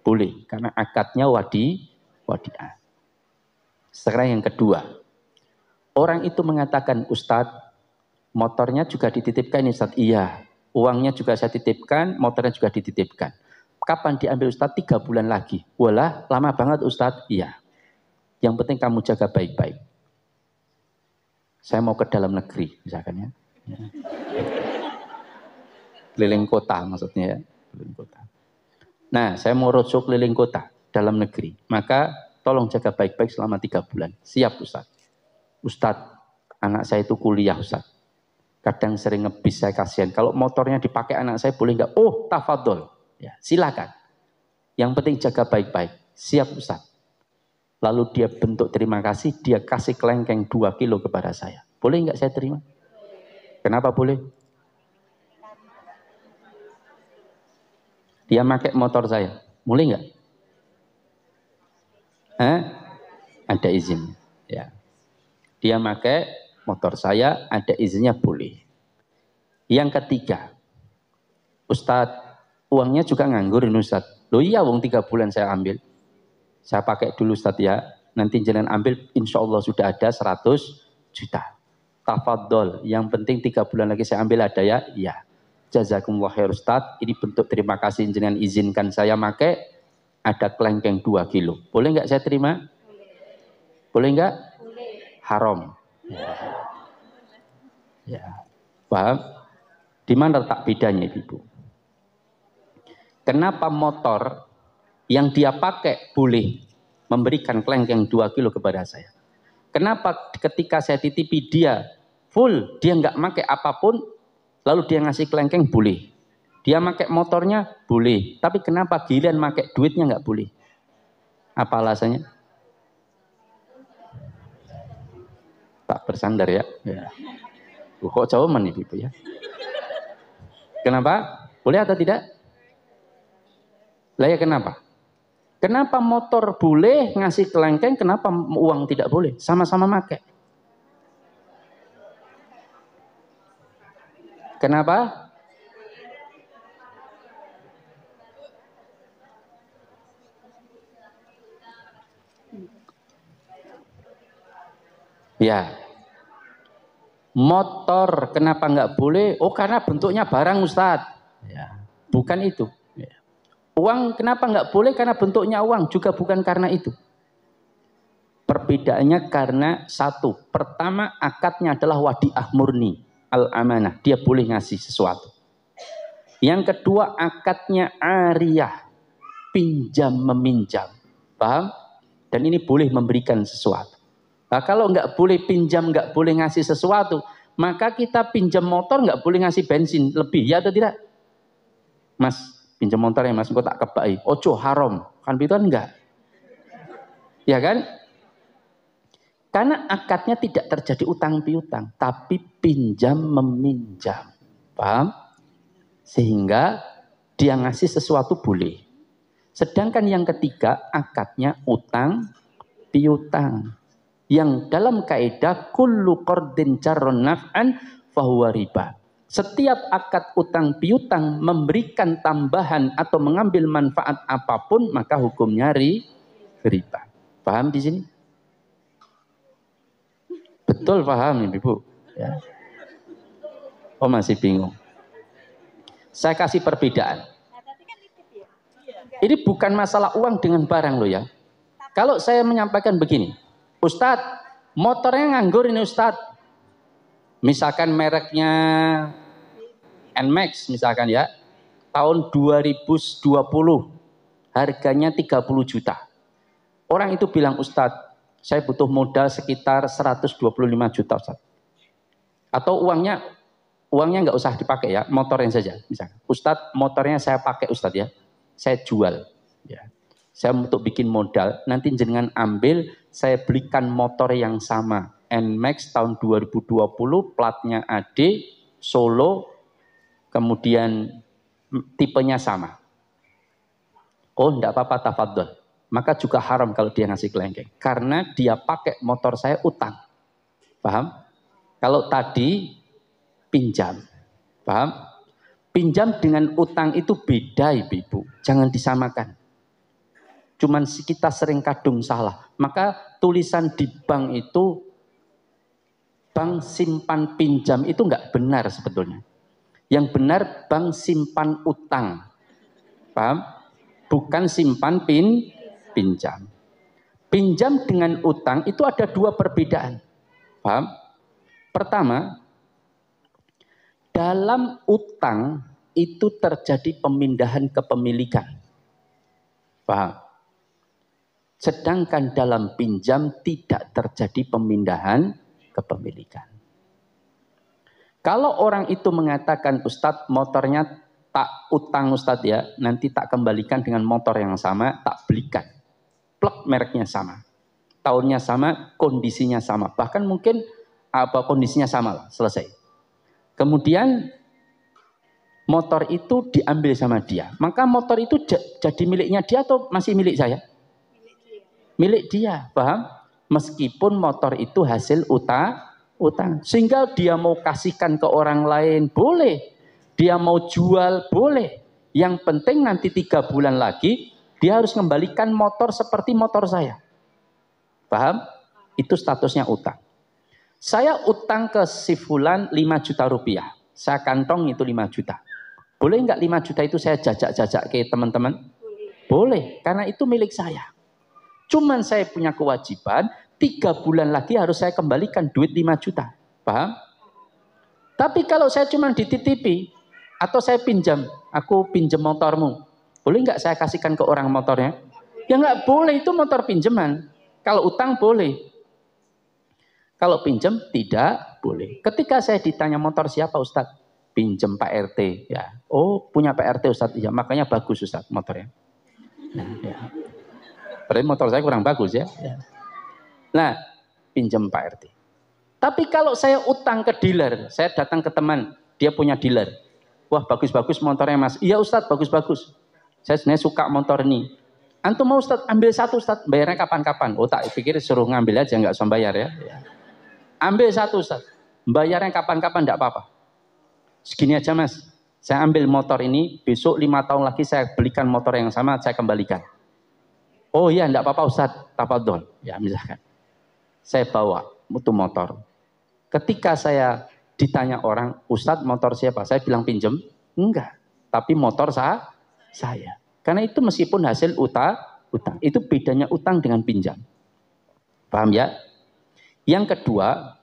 Boleh, karena akadnya wadi, wadiah. Sekarang yang kedua. Orang itu mengatakan, Ustadz, motornya juga dititipkan Ustaz. Iya, uangnya juga saya titipkan, motornya juga dititipkan. Kapan diambil Ustadz? Tiga bulan lagi. Walah, lama banget Ustadz. Iya. Yang penting kamu jaga baik-baik. Saya mau ke dalam negeri, misalkan ya. ya. Keliling kota maksudnya ya. Keliling kota. Nah, saya mau rojok keliling kota dalam negeri. Maka tolong jaga baik-baik selama tiga bulan. Siap Ustadz. Ustadz, anak saya itu kuliah Ustadz. Kadang sering ngebis saya kasihan. Kalau motornya dipakai anak saya boleh nggak? Oh, tafadol. Ya, silakan. Yang penting jaga baik-baik. Siap Ustaz. Lalu dia bentuk terima kasih, dia kasih kelengkeng 2 kilo kepada saya. Boleh nggak saya terima? Kenapa boleh? Dia pakai motor saya. Boleh nggak? Eh? Ada izin. Ya. Dia pakai motor saya, ada izinnya boleh. Yang ketiga, Ustadz uangnya juga nganggur ini Ustaz. Loh iya uang tiga bulan saya ambil. Saya pakai dulu Ustaz ya. Nanti jalan ambil insya Allah sudah ada 100 juta. Tafadol. Yang penting tiga bulan lagi saya ambil ada ya. Iya. Jazakumullah khair Ustaz. Ini bentuk terima kasih jenengan izinkan saya pakai ada kelengkeng dua kilo. Boleh nggak saya terima? Boleh nggak? Haram. Ya. ya. Paham? Di mana tak bedanya Ibu? Kenapa motor yang dia pakai boleh memberikan kelengkeng 2 kilo kepada saya? Kenapa ketika saya titipi dia full, dia nggak pakai apapun, lalu dia ngasih kelengkeng boleh. Dia pakai motornya boleh, tapi kenapa giliran pakai duitnya nggak boleh? Apa alasannya? Tak bersandar ya. ya. Kok jawaban ibu ya? Kenapa? Boleh atau tidak? Lah ya kenapa? Kenapa motor boleh ngasih kelengkeng, kenapa uang tidak boleh? Sama-sama make. Kenapa? Ya. Motor kenapa nggak boleh? Oh karena bentuknya barang Ustadz. Ya. Bukan itu. Uang kenapa nggak boleh? Karena bentuknya uang juga bukan karena itu. Perbedaannya karena satu. Pertama akadnya adalah wadiah murni. Al-amanah. Dia boleh ngasih sesuatu. Yang kedua akadnya ariyah. Pinjam meminjam. Paham? Dan ini boleh memberikan sesuatu. Nah, kalau nggak boleh pinjam, nggak boleh ngasih sesuatu, maka kita pinjam motor nggak boleh ngasih bensin lebih, ya atau tidak? Mas, pinjam motor ya mas, gue tak kebai. Ojo haram, kan begitu enggak? Ya kan? Karena akadnya tidak terjadi utang piutang, tapi pinjam meminjam. Paham? Sehingga dia ngasih sesuatu boleh. Sedangkan yang ketiga akadnya utang piutang. Yang dalam kaidah kullu qardin jarron naf'an fahuwa riba setiap akad utang piutang memberikan tambahan atau mengambil manfaat apapun maka hukumnya ri, riba. Paham di sini? Betul paham nih Ibu. Ya. Oh masih bingung. Saya kasih perbedaan. Ini bukan masalah uang dengan barang loh ya. Kalau saya menyampaikan begini, Ustadz, motornya nganggur ini Ustadz, misalkan mereknya NMAX misalkan ya, tahun 2020 harganya 30 juta. Orang itu bilang Ustadz, saya butuh modal sekitar 125 juta Ustadz. Atau uangnya uangnya nggak usah dipakai ya, motornya saja misalkan. Ustadz motornya saya pakai Ustadz ya, saya jual. Ya. Saya untuk bikin modal, nanti jenengan ambil, saya belikan motor yang sama Nmax tahun 2020 platnya AD Solo kemudian tipenya sama. Oh, enggak apa-apa tafadhol. Maka juga haram kalau dia ngasih kelengkeng. Karena dia pakai motor saya utang. Paham? Kalau tadi pinjam. Paham? Pinjam dengan utang itu beda Ibu. Jangan disamakan. Cuman kita sering kadung salah. Maka tulisan di bank itu bank simpan pinjam itu nggak benar sebetulnya. Yang benar bank simpan utang. Paham? Bukan simpan pin pinjam. Pinjam dengan utang itu ada dua perbedaan. Paham? Pertama, dalam utang itu terjadi pemindahan kepemilikan. Paham? Sedangkan dalam pinjam tidak terjadi pemindahan kepemilikan. Kalau orang itu mengatakan, Ustadz motornya tak utang Ustadz ya, nanti tak kembalikan dengan motor yang sama, tak belikan. Plek mereknya sama, tahunnya sama, kondisinya sama. Bahkan mungkin apa kondisinya sama lah, selesai. Kemudian motor itu diambil sama dia. Maka motor itu jadi miliknya dia atau masih milik saya? Milik dia. Milik dia, paham? Meskipun motor itu hasil utang, utang. Sehingga dia mau kasihkan ke orang lain, boleh. Dia mau jual, boleh. Yang penting nanti tiga bulan lagi, dia harus mengembalikan motor seperti motor saya. Paham? Itu statusnya utang. Saya utang ke Sifulan Fulan 5 juta rupiah. Saya kantong itu 5 juta. Boleh nggak 5 juta itu saya jajak-jajak ke teman-teman? Boleh. Boleh, karena itu milik saya. Cuman saya punya kewajiban, tiga bulan lagi harus saya kembalikan duit 5 juta. Paham? Tapi kalau saya cuman dititipi, atau saya pinjam, aku pinjam motormu. Boleh nggak saya kasihkan ke orang motornya? Ya nggak boleh, itu motor pinjaman. Kalau utang boleh. Kalau pinjam tidak boleh. Ketika saya ditanya motor siapa Ustadz? Pinjam Pak RT. ya. Oh punya Pak RT Ustadz. Ya, makanya bagus Ustadz motornya. Nah, ya berarti motor saya kurang bagus ya. ya. Nah, pinjam Pak RT. Tapi kalau saya utang ke dealer, saya datang ke teman, dia punya dealer. Wah bagus-bagus motornya mas. Iya Ustadz, bagus-bagus. Saya sebenarnya suka motor ini. Antum mau Ustadz, ambil satu Ustadz, bayarnya kapan-kapan. Oh tak pikir suruh ngambil aja, nggak usah bayar ya. ya. Ambil satu Ustadz, bayarnya kapan-kapan, enggak apa-apa. Segini aja mas, saya ambil motor ini, besok lima tahun lagi saya belikan motor yang sama, saya kembalikan. Oh iya, enggak apa-apa Ustaz, tafadhol. Ya, misalkan. Saya bawa itu motor. Ketika saya ditanya orang, Ustadz motor siapa? Saya bilang pinjem. Enggak. Tapi motor saya, saya. Karena itu meskipun hasil utang, utang. Itu bedanya utang dengan pinjam. Paham ya? Yang kedua,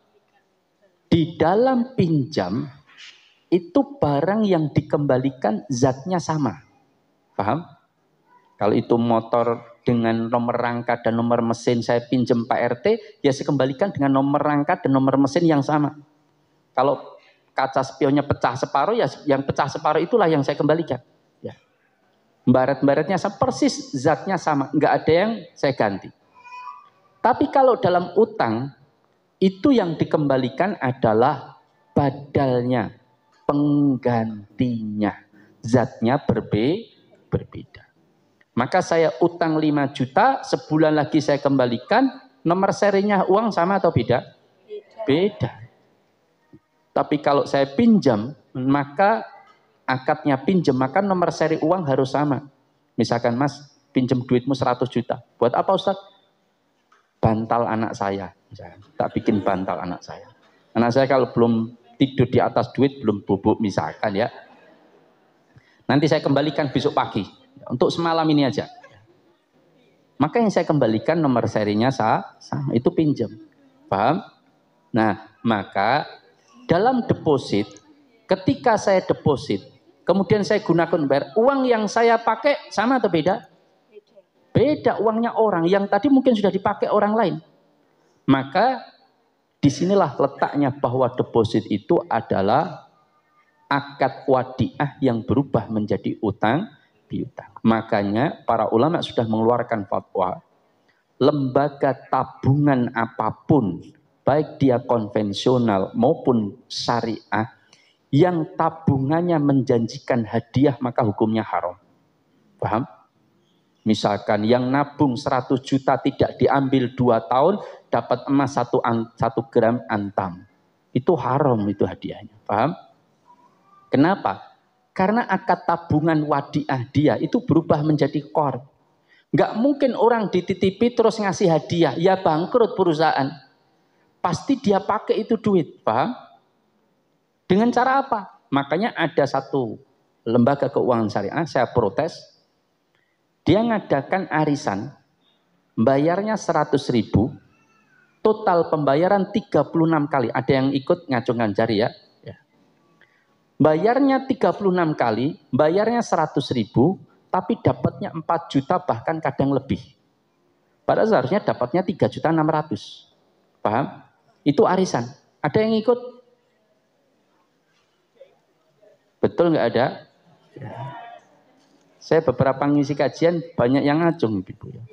di dalam pinjam itu barang yang dikembalikan zatnya sama. Paham? Kalau itu motor dengan nomor rangka dan nomor mesin saya pinjam Pak RT, ya saya kembalikan dengan nomor rangka dan nomor mesin yang sama. Kalau kaca spionnya pecah separuh, ya yang pecah separuh itulah yang saya kembalikan. Ya. Barat-baratnya sama, persis zatnya sama, nggak ada yang saya ganti. Tapi kalau dalam utang, itu yang dikembalikan adalah badalnya, penggantinya. Zatnya berbe berbeda. Maka saya utang 5 juta, sebulan lagi saya kembalikan, nomor serinya uang sama atau beda? Beda. Tapi kalau saya pinjam, maka akadnya pinjam, maka nomor seri uang harus sama. Misalkan mas, pinjam duitmu 100 juta. Buat apa Ustaz? Bantal anak saya. Tak bikin bantal anak saya. Anak saya kalau belum tidur di atas duit, belum bubuk misalkan ya. Nanti saya kembalikan besok pagi. Untuk semalam ini aja. Maka yang saya kembalikan nomor serinya sah, itu pinjam. Paham? Nah, maka dalam deposit, ketika saya deposit, kemudian saya gunakan bayar, uang yang saya pakai sama atau beda? Beda uangnya orang yang tadi mungkin sudah dipakai orang lain. Maka disinilah letaknya bahwa deposit itu adalah akad wadiah yang berubah menjadi utang piutang. Makanya para ulama sudah mengeluarkan fatwa, lembaga tabungan apapun, baik dia konvensional maupun syariah, yang tabungannya menjanjikan hadiah maka hukumnya haram. Paham? Misalkan yang nabung 100 juta tidak diambil 2 tahun dapat emas 1 satu gram antam. Itu haram itu hadiahnya. Paham? Kenapa? Karena akad tabungan wadiah dia itu berubah menjadi kor. Nggak mungkin orang dititipi terus ngasih hadiah. Ya bangkrut perusahaan. Pasti dia pakai itu duit. Paham? Dengan cara apa? Makanya ada satu lembaga keuangan syariah, saya protes. Dia ngadakan arisan, bayarnya 100 ribu, total pembayaran 36 kali. Ada yang ikut ngacungkan jari ya, bayarnya 36 kali, bayarnya 100 ribu, tapi dapatnya 4 juta bahkan kadang lebih. Padahal seharusnya dapatnya 3 juta 600. Paham? Itu arisan. Ada yang ikut? Betul nggak ada? Saya beberapa ngisi kajian banyak yang ngacung gitu ya.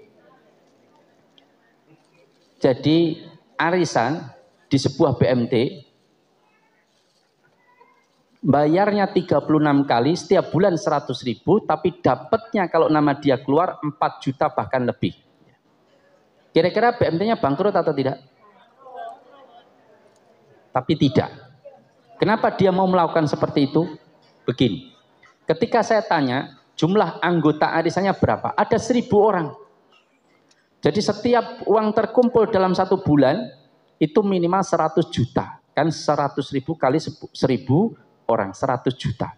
Jadi arisan di sebuah BMT bayarnya 36 kali setiap bulan 100 ribu tapi dapatnya kalau nama dia keluar 4 juta bahkan lebih kira-kira BMT-nya bangkrut atau tidak? tapi tidak kenapa dia mau melakukan seperti itu? begini ketika saya tanya jumlah anggota arisannya berapa? ada 1000 orang jadi setiap uang terkumpul dalam satu bulan itu minimal 100 juta kan 100 ribu kali 1000 orang, 100 juta.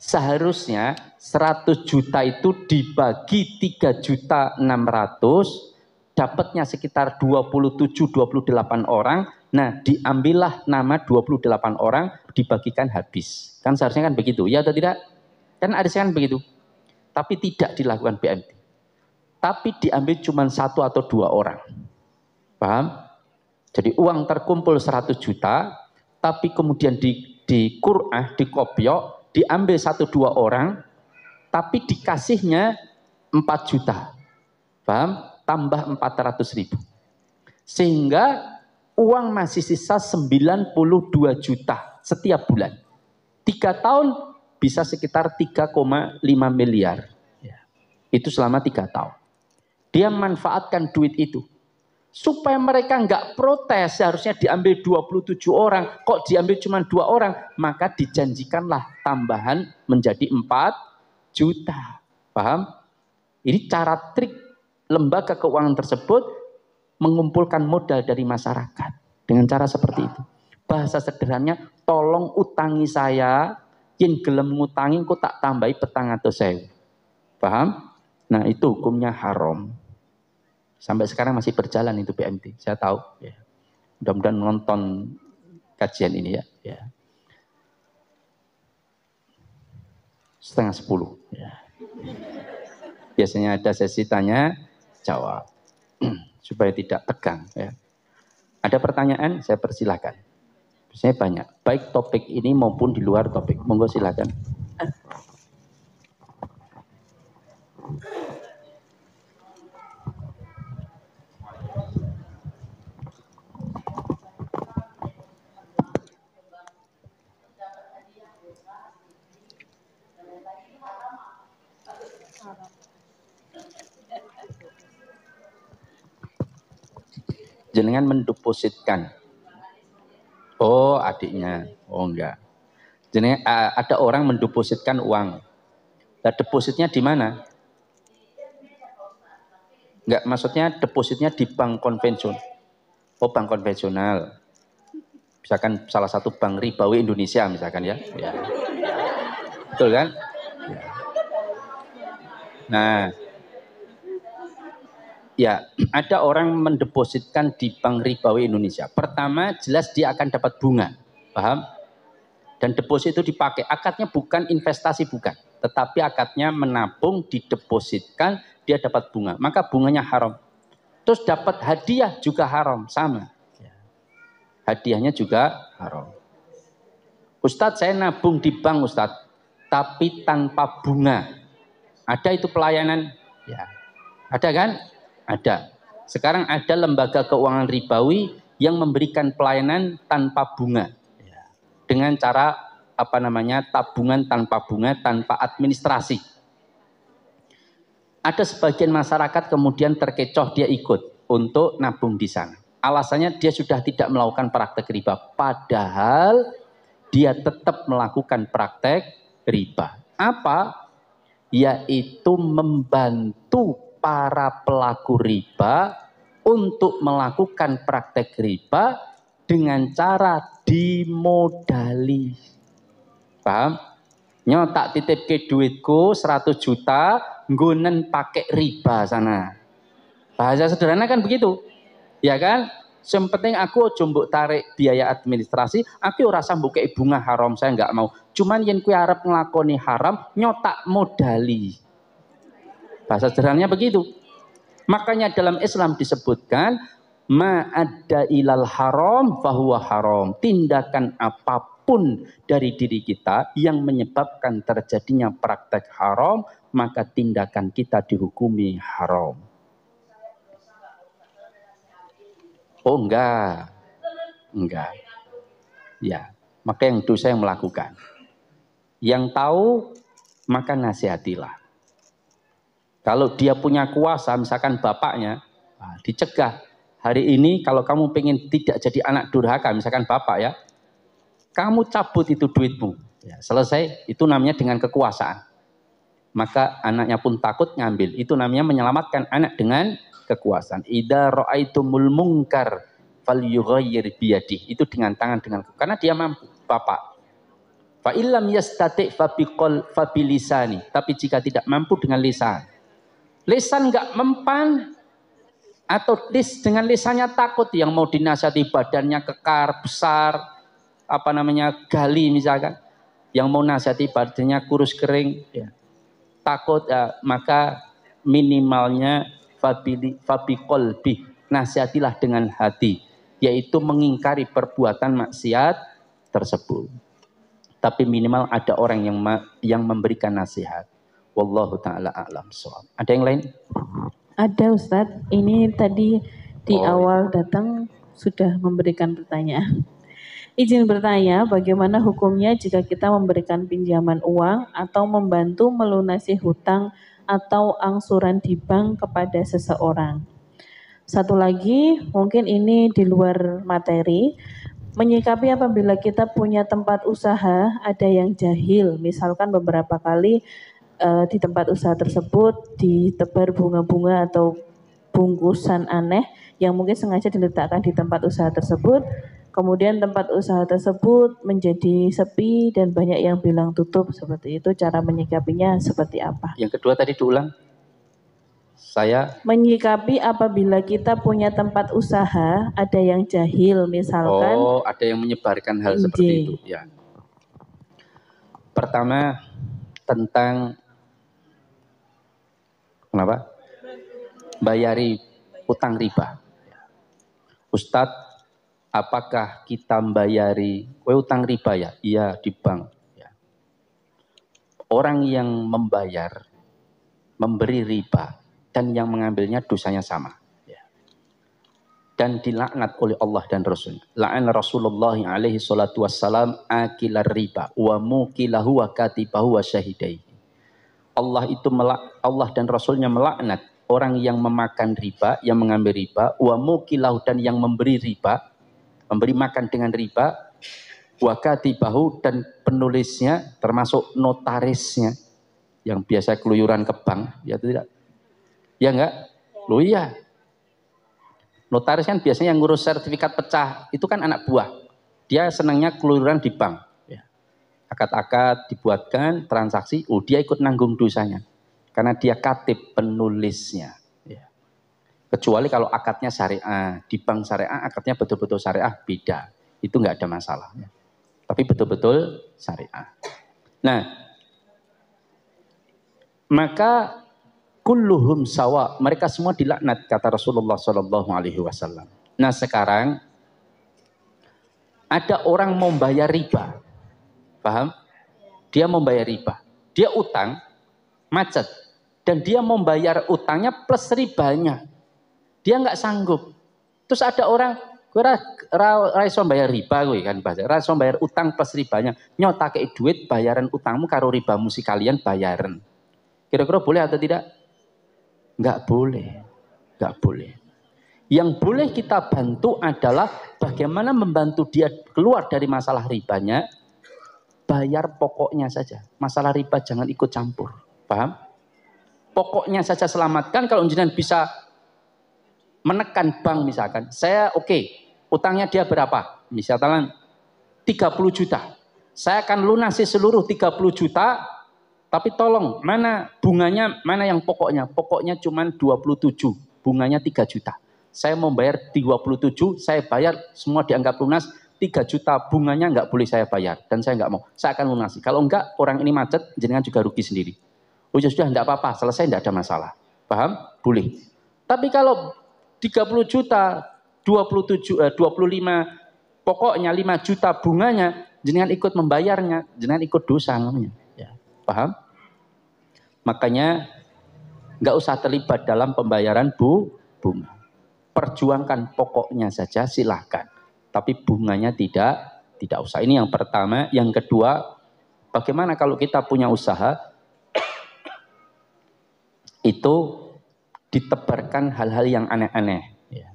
Seharusnya 100 juta itu dibagi 3 juta 600, dapatnya sekitar 27-28 orang. Nah, diambillah nama 28 orang, dibagikan habis. Kan seharusnya kan begitu, ya atau tidak? Kan ada kan begitu. Tapi tidak dilakukan BMT. Tapi diambil cuma satu atau dua orang. Paham? Jadi uang terkumpul 100 juta, tapi kemudian di di Qur'ah, di Kopiok, diambil satu dua orang, tapi dikasihnya 4 juta. Paham? Tambah 400 ribu. Sehingga uang masih sisa 92 juta setiap bulan. Tiga tahun bisa sekitar 3,5 miliar. Itu selama tiga tahun. Dia manfaatkan duit itu supaya mereka nggak protes seharusnya diambil 27 orang kok diambil cuma dua orang maka dijanjikanlah tambahan menjadi 4 juta paham ini cara trik lembaga keuangan tersebut mengumpulkan modal dari masyarakat dengan cara seperti itu bahasa sederhananya tolong utangi saya yang gelem ngutangi kok tak tambahi petang atau saya paham nah itu hukumnya haram Sampai sekarang masih berjalan itu PMT, saya tahu. Ya. Mudah-mudahan nonton kajian ini ya. ya. Setengah sepuluh. Ya. Biasanya ada sesi tanya jawab supaya tidak tegang. Ya. Ada pertanyaan, saya persilahkan. Biasanya banyak, baik topik ini maupun di luar topik. Monggo silakan. jenengan mendepositkan. Oh, adiknya. Oh, enggak. Jenengan ada orang mendepositkan uang. Nah, depositnya di mana? Enggak, maksudnya depositnya di bank konvensional. Oh, bank konvensional. Misalkan salah satu bank ribawi Indonesia misalkan ya. ya. Betul kan? Ya. Nah, ya ada orang mendepositkan di Bank Ribawi Indonesia. Pertama jelas dia akan dapat bunga, paham? Dan deposit itu dipakai. Akadnya bukan investasi bukan, tetapi akadnya menabung didepositkan dia dapat bunga. Maka bunganya haram. Terus dapat hadiah juga haram, sama. Ya. Hadiahnya juga haram. Ustadz saya nabung di bank Ustadz, tapi tanpa bunga. Ada itu pelayanan? Ya. Ada kan? Ada. Sekarang ada lembaga keuangan ribawi yang memberikan pelayanan tanpa bunga. Ya. Dengan cara apa namanya tabungan tanpa bunga, tanpa administrasi. Ada sebagian masyarakat kemudian terkecoh dia ikut untuk nabung di sana. Alasannya dia sudah tidak melakukan praktek riba. Padahal dia tetap melakukan praktek riba. Apa? Yaitu membantu para pelaku riba untuk melakukan praktek riba dengan cara dimodali. Paham? Nyotak titip ke duitku 100 juta, gunen pakai riba sana. Bahasa sederhana kan begitu. Ya kan? Yang penting aku jumbo tarik biaya administrasi, aku rasa buka bunga haram saya nggak mau. Cuman yang kue harap ngelakoni haram nyotak modali. Bahasa sederhananya begitu. Makanya dalam Islam disebutkan ada ilal haram bahwa haram. Tindakan apapun dari diri kita yang menyebabkan terjadinya praktek haram, maka tindakan kita dihukumi haram. Oh enggak. Enggak. Ya, maka yang dosa yang melakukan. Yang tahu maka nasihatilah. Kalau dia punya kuasa, misalkan bapaknya, ah, dicegah. Hari ini kalau kamu pengen tidak jadi anak durhaka, misalkan bapak ya, kamu cabut itu duitmu. Ya, selesai, itu namanya dengan kekuasaan. Maka anaknya pun takut ngambil. Itu namanya menyelamatkan anak dengan kekuasaan. Ida ro'aitumul mungkar fal yughayyir biyadih. Itu dengan tangan dengan karena dia mampu, bapak. Fa yastatik fabiqol fabilisani. Tapi jika tidak mampu dengan lisan, lisan nggak mempan atau lis dengan lisannya takut yang mau dinasihati badannya kekar besar apa namanya gali misalkan yang mau nasihati badannya kurus kering ya. takut ya, maka minimalnya fabili kolbi nasihatilah dengan hati yaitu mengingkari perbuatan maksiat tersebut tapi minimal ada orang yang yang memberikan nasihat Wallahu taala a'lam soal. Ada yang lain? Ada Ustaz. Ini tadi di oh, iya. awal ya. datang sudah memberikan pertanyaan. Izin bertanya, bagaimana hukumnya jika kita memberikan pinjaman uang atau membantu melunasi hutang atau angsuran di bank kepada seseorang? Satu lagi, mungkin ini di luar materi, menyikapi apabila kita punya tempat usaha ada yang jahil, misalkan beberapa kali uh, di tempat usaha tersebut ditebar bunga-bunga atau bungkusan aneh yang mungkin sengaja diletakkan di tempat usaha tersebut. Kemudian tempat usaha tersebut menjadi sepi dan banyak yang bilang tutup seperti itu. Cara menyikapinya seperti apa? Yang kedua tadi diulang. Saya menyikapi apabila kita punya tempat usaha ada yang jahil misalkan. Oh, ada yang menyebarkan hal seperti itu ya. Pertama tentang Kenapa? Bayari utang riba. Ustadz, apakah kita bayari oh, utang riba ya? Iya di bank. Ya. Orang yang membayar, memberi riba, dan yang mengambilnya dosanya sama. Ya. Dan dilaknat oleh Allah dan Rasul. La'an Rasulullah alaihi salatu wassalam akilar riba wa mukilahu wa katibahu wa syahidai. Allah itu melak, Allah dan Rasulnya melaknat orang yang memakan riba, yang mengambil riba, wa mukilahu dan yang memberi riba, memberi makan dengan riba, wa katibahu dan penulisnya termasuk notarisnya yang biasa keluyuran ke bank, ya tidak? Ya enggak? Lo iya. Notaris kan biasanya yang ngurus sertifikat pecah, itu kan anak buah. Dia senangnya keluyuran di bank akad-akad dibuatkan transaksi, oh dia ikut nanggung dosanya karena dia katib penulisnya. Ya. Kecuali kalau akadnya syariah, di bank syariah akadnya betul-betul syariah beda, itu nggak ada masalah. Ya. Tapi betul-betul syariah. Nah, maka kulluhum sawa, mereka semua dilaknat kata Rasulullah Shallallahu Alaihi Wasallam. Nah sekarang ada orang mau bayar riba, Paham? Dia membayar riba. Dia utang, macet. Dan dia membayar utangnya plus ribanya. Dia nggak sanggup. Terus ada orang, gue rasa bayar riba gue kan bahasa. bayar utang plus ribanya. Nyota ke duit bayaran utangmu karo riba musik kalian bayaran. Kira-kira boleh atau tidak? Nggak boleh. Nggak boleh. Yang boleh kita bantu adalah bagaimana membantu dia keluar dari masalah ribanya, bayar pokoknya saja. Masalah riba jangan ikut campur. Paham? Pokoknya saja selamatkan kalau jenengan bisa menekan bank misalkan. Saya oke, okay, utangnya dia berapa? Misalkan 30 juta. Saya akan lunasi seluruh 30 juta, tapi tolong mana bunganya, mana yang pokoknya? Pokoknya cuma 27, bunganya 3 juta. Saya mau bayar 27, saya bayar semua dianggap lunas, 3 juta bunganya nggak boleh saya bayar dan saya nggak mau. Saya akan lunasi. Kalau enggak orang ini macet, jenengan juga rugi sendiri. Oh ya sudah, enggak apa-apa, selesai enggak ada masalah. Paham? Boleh. Tapi kalau 30 juta, 27, eh, 25, pokoknya 5 juta bunganya, jenengan ikut membayarnya, jenengan ikut dosa namanya. Ya. Paham? Makanya nggak usah terlibat dalam pembayaran bu bunga. Perjuangkan pokoknya saja silahkan tapi bunganya tidak tidak usah. Ini yang pertama, yang kedua, bagaimana kalau kita punya usaha itu ditebarkan hal-hal yang aneh-aneh. Ya.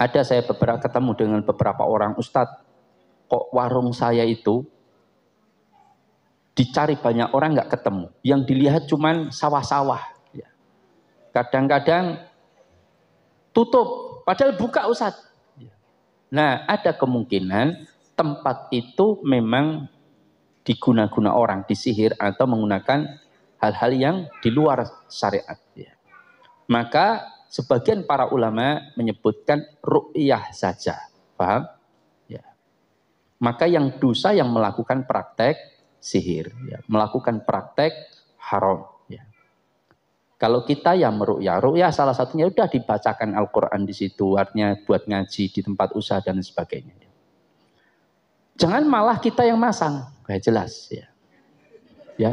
Ada saya beberapa ketemu dengan beberapa orang ustadz, kok warung saya itu dicari banyak orang nggak ketemu, yang dilihat cuman sawah-sawah. Ya. Kadang-kadang tutup, padahal buka ustadz. Nah, ada kemungkinan tempat itu memang diguna-guna orang, disihir atau menggunakan hal-hal yang di luar syariat. Ya. Maka sebagian para ulama menyebutkan ru'yah saja. Paham? Ya. Maka yang dosa yang melakukan praktek sihir, ya. melakukan praktek haram. Kalau kita yang meruya, ruya salah satunya udah dibacakan Al-Quran di situ, artinya buat ngaji di tempat usaha dan sebagainya. Jangan malah kita yang masang, kayak jelas ya. Ya.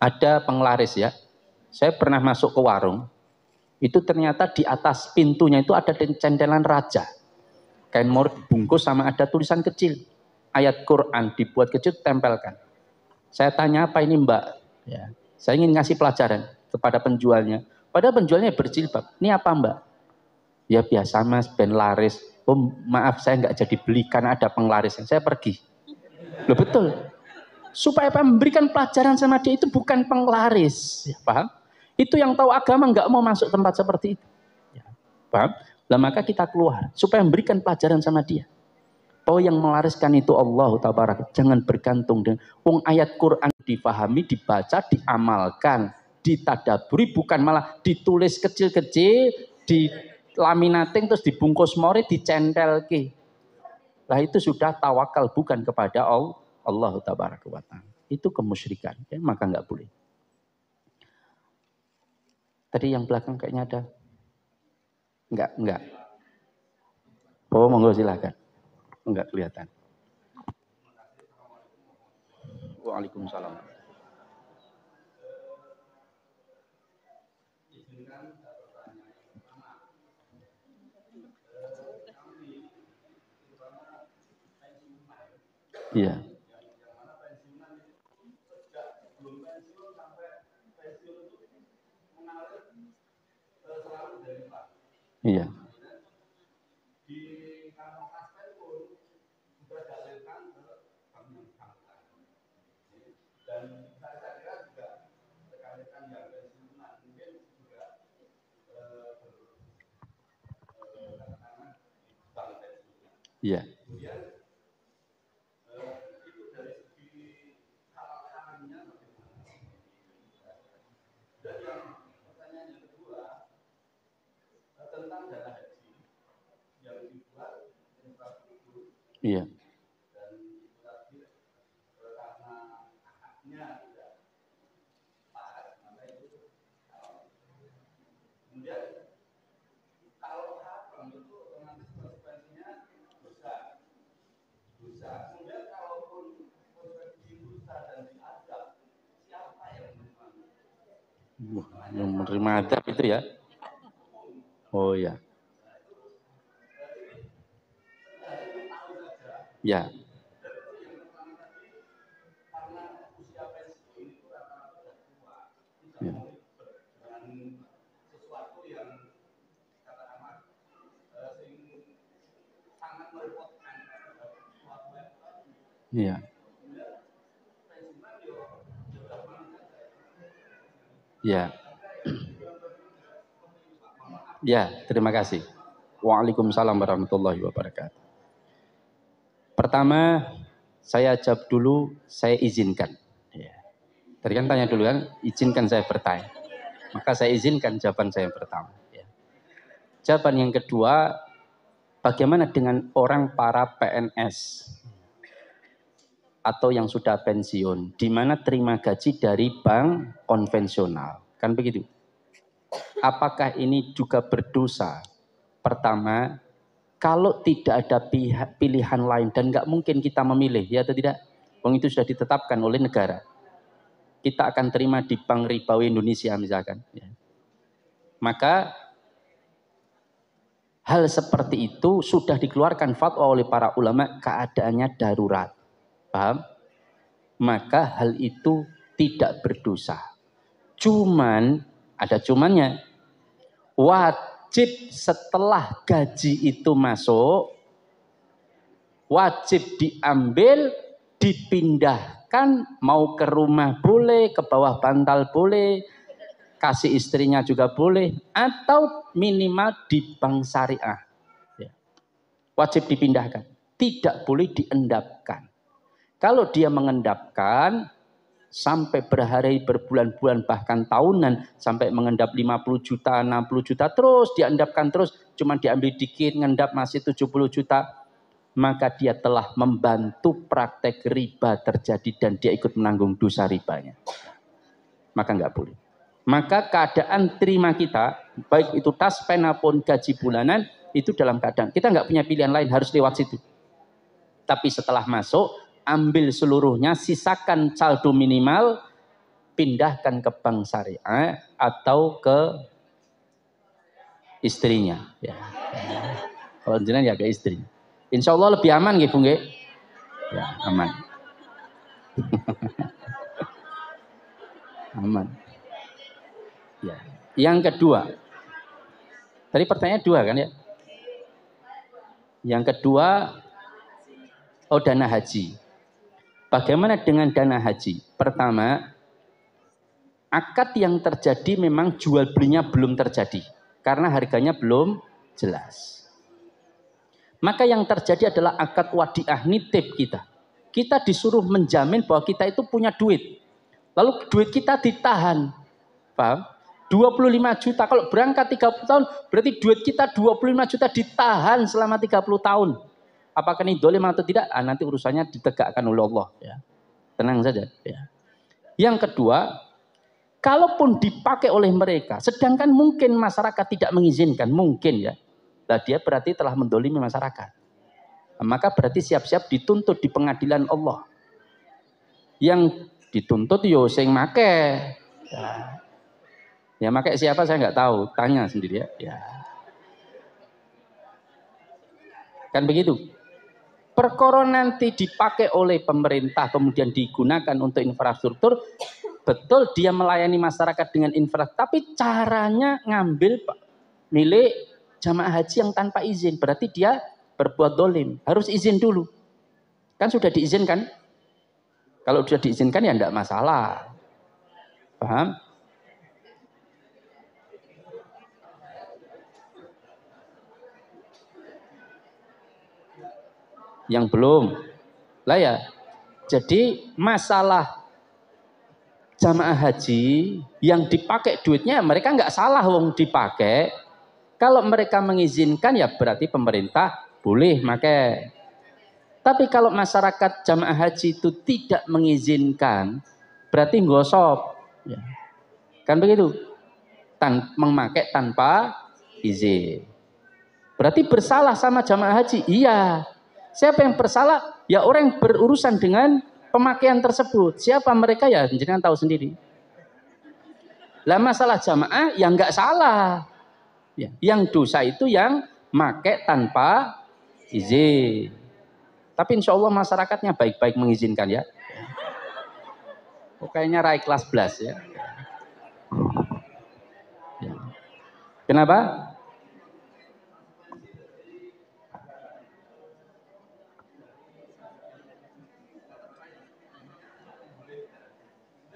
Ada penglaris ya. Saya pernah masuk ke warung, itu ternyata di atas pintunya itu ada cendelan raja. Kain mur bungkus sama ada tulisan kecil. Ayat Quran dibuat kecil tempelkan. Saya tanya apa ini mbak? Ya, saya ingin ngasih pelajaran kepada penjualnya. Padahal penjualnya berjilbab. Ini apa mbak? Ya biasa mas, ben laris. Oh, maaf saya nggak jadi beli karena ada penglaris. Saya pergi. Loh betul. Supaya memberikan pelajaran sama dia itu bukan penglaris. Ya, paham? Itu yang tahu agama nggak mau masuk tempat seperti itu. Ya, paham? Lah maka kita keluar supaya memberikan pelajaran sama dia. Oh yang melariskan itu Allah tabarak. Jangan bergantung dengan wong ayat Quran dipahami, dibaca, diamalkan, ditadaburi bukan malah ditulis kecil-kecil, di laminating terus dibungkus mori ke. Lah itu sudah tawakal bukan kepada Allah, Allah wa taala. Itu kemusyrikan, ya, maka nggak boleh. Tadi yang belakang kayaknya ada. Enggak, enggak. Oh, monggo silahkan enggak kelihatan. Waalaikumsalam. Iya. Iya. Iya. Iya. yang menerima adab itu ya. Oh iya. ya. Ya. Ya. Yeah. Ya. Ya, terima kasih. Waalaikumsalam warahmatullahi wabarakatuh. Pertama, saya jawab dulu, saya izinkan. Ya. Tadi kan tanya dulu kan, izinkan saya bertanya. Maka saya izinkan jawaban saya yang pertama. Ya. Jawaban yang kedua, bagaimana dengan orang para PNS? atau yang sudah pensiun, di mana terima gaji dari bank konvensional. Kan begitu. Apakah ini juga berdosa? Pertama, kalau tidak ada pihak, pilihan lain dan nggak mungkin kita memilih, ya atau tidak? itu sudah ditetapkan oleh negara. Kita akan terima di Bank Ribawi Indonesia misalkan. Ya. Maka hal seperti itu sudah dikeluarkan fatwa oleh para ulama keadaannya darurat. Paham? Maka hal itu tidak berdosa. Cuman, ada cumannya. Wajib setelah gaji itu masuk, wajib diambil, dipindahkan, mau ke rumah boleh, ke bawah bantal boleh, kasih istrinya juga boleh, atau minimal di bank syariah. Ya. Wajib dipindahkan, tidak boleh diendapkan. Kalau dia mengendapkan sampai berhari berbulan-bulan bahkan tahunan sampai mengendap 50 juta 60 juta terus diendapkan terus cuma diambil dikit ngendap masih 70 juta maka dia telah membantu praktek riba terjadi dan dia ikut menanggung dosa ribanya maka nggak boleh maka keadaan terima kita baik itu tas pena pun gaji bulanan itu dalam keadaan kita nggak punya pilihan lain harus lewat situ tapi setelah masuk ambil seluruhnya, sisakan saldo minimal, pindahkan ke bank syariah atau ke istrinya. Ya. Kalau jenengan ya ke istri. Insya Allah lebih aman gitu, nggak? Ya, aman. aman. Ya. Yang kedua, tadi pertanyaan dua kan ya? Yang kedua, oh dana haji. Bagaimana dengan dana haji? Pertama, akad yang terjadi memang jual belinya belum terjadi karena harganya belum jelas. Maka yang terjadi adalah akad wadiah nitip kita. Kita disuruh menjamin bahwa kita itu punya duit. Lalu duit kita ditahan. Paham? 25 juta. Kalau berangkat 30 tahun, berarti duit kita 25 juta ditahan selama 30 tahun apakah ini dolim atau tidak? Ah, nanti urusannya ditegakkan oleh Allah. Ya. Tenang saja. Ya. Yang kedua, kalaupun dipakai oleh mereka, sedangkan mungkin masyarakat tidak mengizinkan, mungkin ya, lah dia berarti telah mendolimi masyarakat. Nah, maka berarti siap-siap dituntut di pengadilan Allah. Yang dituntut yo sing make. Ya. ya make siapa saya nggak tahu, tanya sendiri ya. ya. Kan begitu perkara nanti dipakai oleh pemerintah kemudian digunakan untuk infrastruktur betul dia melayani masyarakat dengan infrastruktur tapi caranya ngambil milik jamaah haji yang tanpa izin berarti dia berbuat dolim harus izin dulu kan sudah diizinkan kalau sudah diizinkan ya tidak masalah paham yang belum. Lah ya. Jadi masalah jamaah haji yang dipakai duitnya mereka nggak salah wong dipakai. Kalau mereka mengizinkan ya berarti pemerintah boleh pakai. Tapi kalau masyarakat jamaah haji itu tidak mengizinkan, berarti gosok. Ya. Kan begitu? Tan memakai tanpa izin. Berarti bersalah sama jamaah haji? Iya. Siapa yang bersalah? Ya orang yang berurusan dengan pemakaian tersebut. Siapa mereka ya Jangan tahu sendiri. Lah masalah jamaah yang nggak salah. Ya, yang dosa itu yang make tanpa izin. Tapi insya Allah masyarakatnya baik-baik mengizinkan ya. Oh, raih kelas belas ya. ya. Kenapa?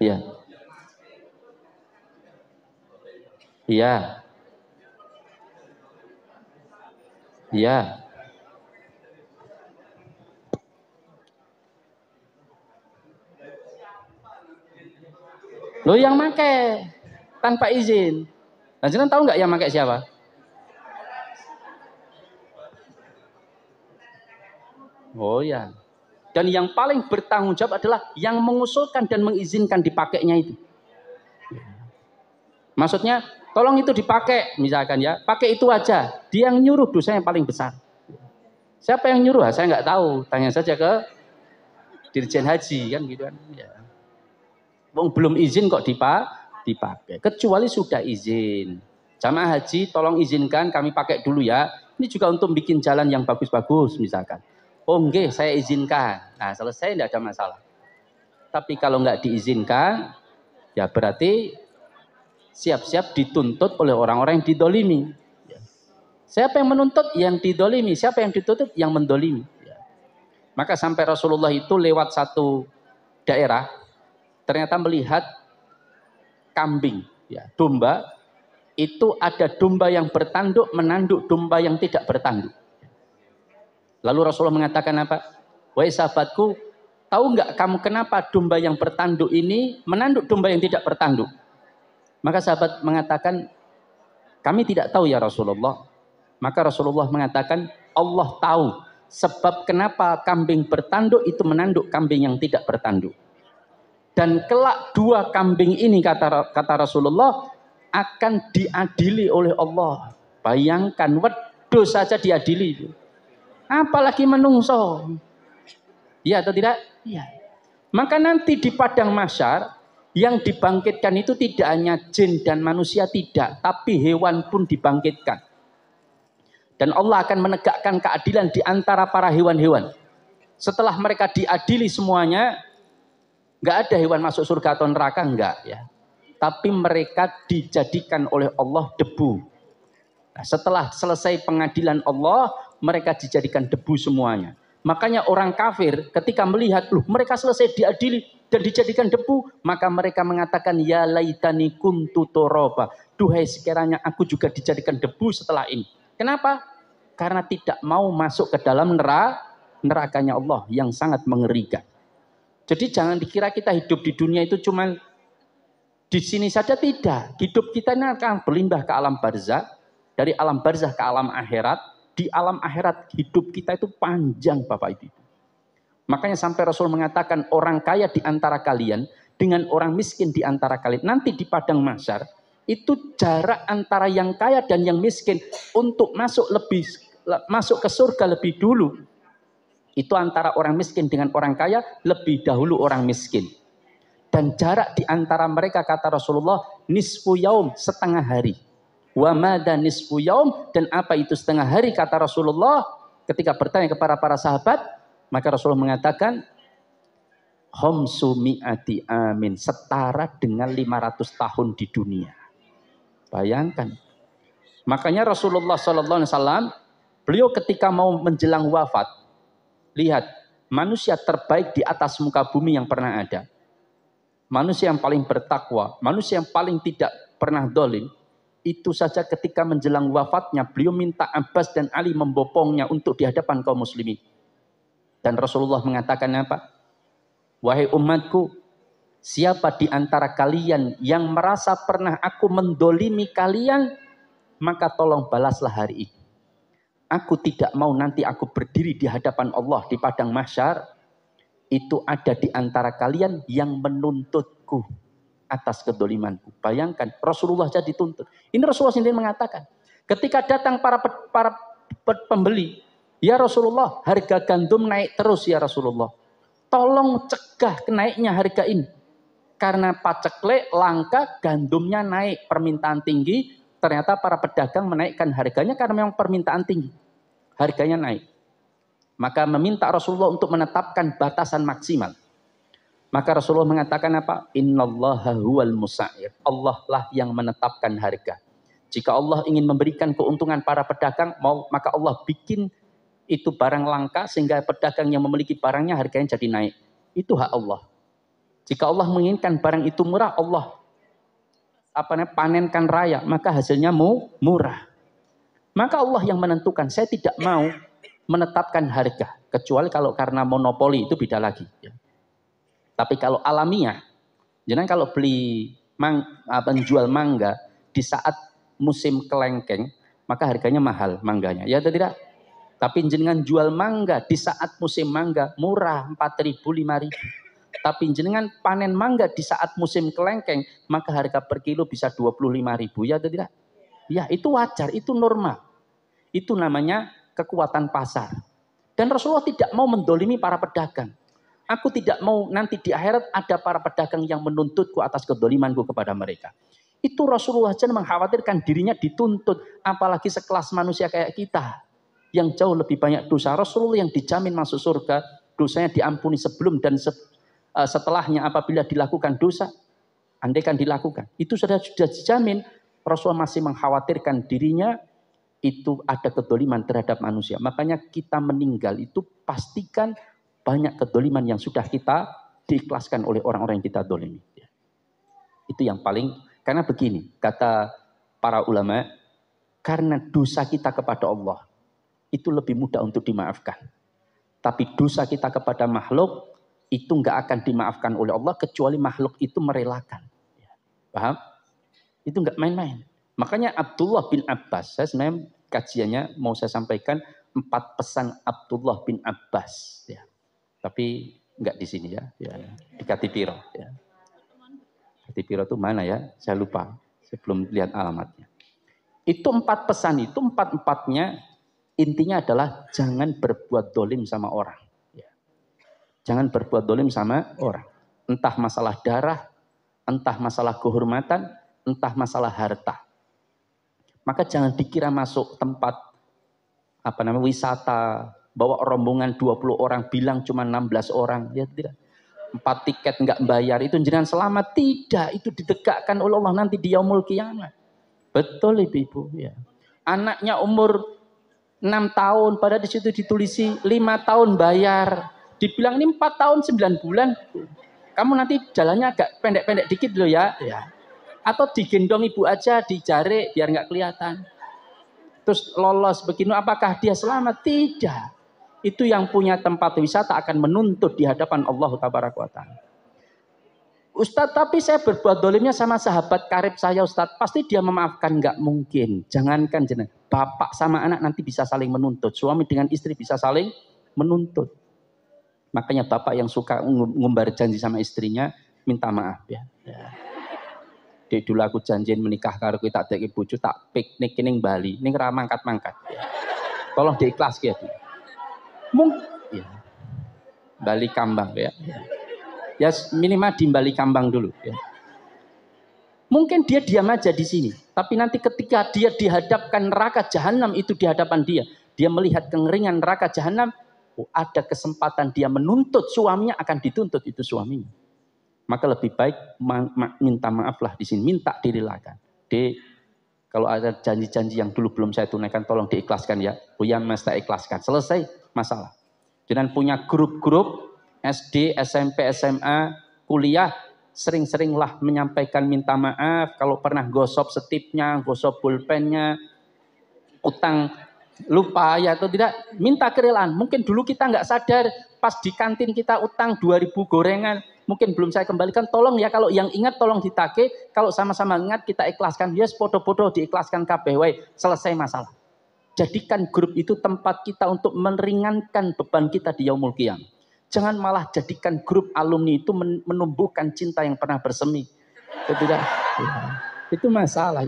Iya. Iya. Iya. Lo yang make tanpa izin. Nah, jangan tahu nggak yang make siapa? Oh ya. Dan yang paling bertanggung jawab adalah yang mengusulkan dan mengizinkan dipakainya itu. Maksudnya, tolong itu dipakai, misalkan ya, pakai itu aja. Dia yang nyuruh dosa yang paling besar. Siapa yang nyuruh? Ah, saya nggak tahu. Tanya saja ke Dirjen Haji kan gitu kan. Ya. belum izin kok dipakai. Kecuali sudah izin. Jamaah haji tolong izinkan kami pakai dulu ya. Ini juga untuk bikin jalan yang bagus-bagus misalkan. Oh saya izinkan. Nah, selesai tidak ada masalah. Tapi kalau nggak diizinkan, ya berarti siap-siap dituntut oleh orang-orang yang didolimi. Siapa yang menuntut? Yang didolimi. Siapa yang dituntut? Yang mendolimi. Maka sampai Rasulullah itu lewat satu daerah, ternyata melihat kambing, ya, domba, itu ada domba yang bertanduk menanduk domba yang tidak bertanduk. Lalu Rasulullah mengatakan apa? Wahai sahabatku, tahu nggak kamu kenapa domba yang bertanduk ini menanduk domba yang tidak bertanduk? Maka sahabat mengatakan, kami tidak tahu ya Rasulullah. Maka Rasulullah mengatakan, Allah tahu sebab kenapa kambing bertanduk itu menanduk kambing yang tidak bertanduk. Dan kelak dua kambing ini kata kata Rasulullah akan diadili oleh Allah. Bayangkan, wedus saja diadili apalagi menungso. Iya atau tidak? Iya. Maka nanti di padang masyar yang dibangkitkan itu tidak hanya jin dan manusia tidak, tapi hewan pun dibangkitkan. Dan Allah akan menegakkan keadilan di antara para hewan-hewan. Setelah mereka diadili semuanya, nggak ada hewan masuk surga atau neraka nggak ya. Tapi mereka dijadikan oleh Allah debu. Nah, setelah selesai pengadilan Allah, mereka dijadikan debu semuanya. Makanya orang kafir ketika melihat, loh mereka selesai diadili dan dijadikan debu, maka mereka mengatakan, ya laitani kuntu toroba. Duhai sekiranya aku juga dijadikan debu setelah ini. Kenapa? Karena tidak mau masuk ke dalam neraka nerakanya Allah yang sangat mengerikan. Jadi jangan dikira kita hidup di dunia itu cuma di sini saja tidak. Hidup kita ini akan berlimbah ke alam barzah, dari alam barzah ke alam akhirat, di alam akhirat hidup kita itu panjang Bapak Ibu. Makanya sampai Rasul mengatakan orang kaya di antara kalian dengan orang miskin di antara kalian. Nanti di padang masyar itu jarak antara yang kaya dan yang miskin untuk masuk lebih masuk ke surga lebih dulu. Itu antara orang miskin dengan orang kaya lebih dahulu orang miskin. Dan jarak di antara mereka kata Rasulullah nisfu yaum setengah hari. Wa mada nisfu yaum dan apa itu setengah hari kata Rasulullah ketika bertanya kepada para sahabat, maka Rasulullah mengatakan Homsumi'ati amin. Setara dengan 500 tahun di dunia. Bayangkan. Makanya Rasulullah Sallallahu Alaihi Wasallam beliau ketika mau menjelang wafat, lihat manusia terbaik di atas muka bumi yang pernah ada, manusia yang paling bertakwa, manusia yang paling tidak pernah dolim, itu saja ketika menjelang wafatnya, beliau minta Abbas dan Ali membopongnya untuk di hadapan kaum muslimin. Dan Rasulullah mengatakan apa? Wahai umatku, siapa di antara kalian yang merasa pernah aku mendolimi kalian, maka tolong balaslah hari ini. Aku tidak mau nanti aku berdiri di hadapan Allah di padang mahsyar, itu ada di antara kalian yang menuntutku atas kedolimanku. Bayangkan Rasulullah jadi tuntut Ini Rasulullah sendiri mengatakan. Ketika datang para para pembeli, ya Rasulullah harga gandum naik terus ya Rasulullah. Tolong cegah kenaiknya harga ini. Karena paceklek langka gandumnya naik permintaan tinggi, ternyata para pedagang menaikkan harganya karena memang permintaan tinggi. Harganya naik. Maka meminta Rasulullah untuk menetapkan batasan maksimal. Maka Rasulullah mengatakan apa? Innallaha huwal musa'ir. Allah lah yang menetapkan harga. Jika Allah ingin memberikan keuntungan para pedagang, maka Allah bikin itu barang langka sehingga pedagang yang memiliki barangnya harganya jadi naik. Itu hak Allah. Jika Allah menginginkan barang itu murah, Allah apa namanya panenkan raya, maka hasilnya mu, murah. Maka Allah yang menentukan. Saya tidak mau menetapkan harga kecuali kalau karena monopoli itu beda lagi. Ya. Tapi kalau alamiah, jangan kalau beli mang, ah, penjual mangga di saat musim kelengkeng, maka harganya mahal mangganya. Ya atau tidak? Tapi jenengan jual mangga di saat musim mangga murah 4.000 5.000. Tapi jenengan panen mangga di saat musim kelengkeng, maka harga per kilo bisa 25.000 ya atau tidak? Ya, itu wajar, itu normal. Itu namanya kekuatan pasar. Dan Rasulullah tidak mau mendolimi para pedagang. Aku tidak mau nanti di akhirat ada para pedagang yang menuntutku atas kedolimanku kepada mereka. Itu Rasulullah SAW mengkhawatirkan dirinya dituntut. Apalagi sekelas manusia kayak kita. Yang jauh lebih banyak dosa. Rasulullah yang dijamin masuk surga. Dosanya diampuni sebelum dan eh, setelahnya apabila dilakukan dosa. Andaikan dilakukan. Itu sudah, sudah dijamin. Rasulullah masih mengkhawatirkan dirinya itu ada kedoliman terhadap manusia. Makanya kita meninggal itu pastikan banyak kedoliman yang sudah kita diikhlaskan oleh orang-orang yang kita dolimi. Itu yang paling, karena begini, kata para ulama, karena dosa kita kepada Allah, itu lebih mudah untuk dimaafkan. Tapi dosa kita kepada makhluk, itu nggak akan dimaafkan oleh Allah, kecuali makhluk itu merelakan. Paham? Itu nggak main-main. Makanya Abdullah bin Abbas, saya sebenarnya kajiannya mau saya sampaikan empat pesan Abdullah bin Abbas. Ya. Tapi nggak di sini ya, ya di Katipiro. Ya. Katipiro itu mana ya? Saya lupa. Saya belum lihat alamatnya. Itu empat pesan itu empat empatnya intinya adalah jangan berbuat dolim sama orang. Iya. Jangan berbuat dolim sama orang. Entah masalah darah, entah masalah kehormatan, entah masalah harta. Maka jangan dikira masuk tempat apa namanya wisata, bawa rombongan 20 orang bilang cuma 16 orang ya tidak empat tiket nggak bayar itu jangan selamat tidak itu ditegakkan oleh Allah nanti di yaumul kiamat betul ibu-ibu ya anaknya umur enam tahun pada di situ ditulisi lima tahun bayar dibilang ini empat tahun sembilan bulan kamu nanti jalannya agak pendek-pendek dikit loh ya, ya. atau digendong ibu aja dijarik biar nggak kelihatan terus lolos begini apakah dia selamat tidak itu yang punya tempat wisata akan menuntut di hadapan Allah Tabaraka wa taala. Ustadz, tapi saya berbuat dolimnya sama sahabat karib saya Ustadz. Pasti dia memaafkan, nggak mungkin. Jangankan jeneng. Bapak sama anak nanti bisa saling menuntut. Suami dengan istri bisa saling menuntut. Makanya bapak yang suka ngumbar janji sama istrinya, minta maaf ya. ya. Dek dulu aku janjiin menikah karo kita tak bucu, tak piknik ini Bali. Ini ramangkat-mangkat. Ya. Tolong diikhlas gitu. Ya mungkin ya. Bali Kambang ya. Ya minimal di Bali Kambang dulu ya. Mungkin dia diam aja di sini, tapi nanti ketika dia dihadapkan neraka jahanam itu di hadapan dia, dia melihat kengeringan neraka jahanam, oh, ada kesempatan dia menuntut suaminya akan dituntut itu suaminya. Maka lebih baik ma ma minta maaflah di sini, minta dirilakan. De, kalau ada janji-janji yang dulu belum saya tunaikan, tolong diikhlaskan ya. Oh ya, mesti ikhlaskan. Selesai, masalah. Dan punya grup-grup SD, SMP, SMA, kuliah, sering-seringlah menyampaikan minta maaf. Kalau pernah gosok setipnya, gosok pulpennya, utang lupa ya atau tidak, minta kerelaan. Mungkin dulu kita nggak sadar, pas di kantin kita utang 2000 gorengan, mungkin belum saya kembalikan, tolong ya kalau yang ingat tolong ditake, kalau sama-sama ingat kita ikhlaskan, yes podo-podo diikhlaskan KBW, selesai masalah. Jadikan grup itu tempat kita untuk meringankan beban kita di yaumul qiyam. Jangan malah jadikan grup alumni itu menumbuhkan cinta yang pernah bersemi. Itu Ya. Itu masalah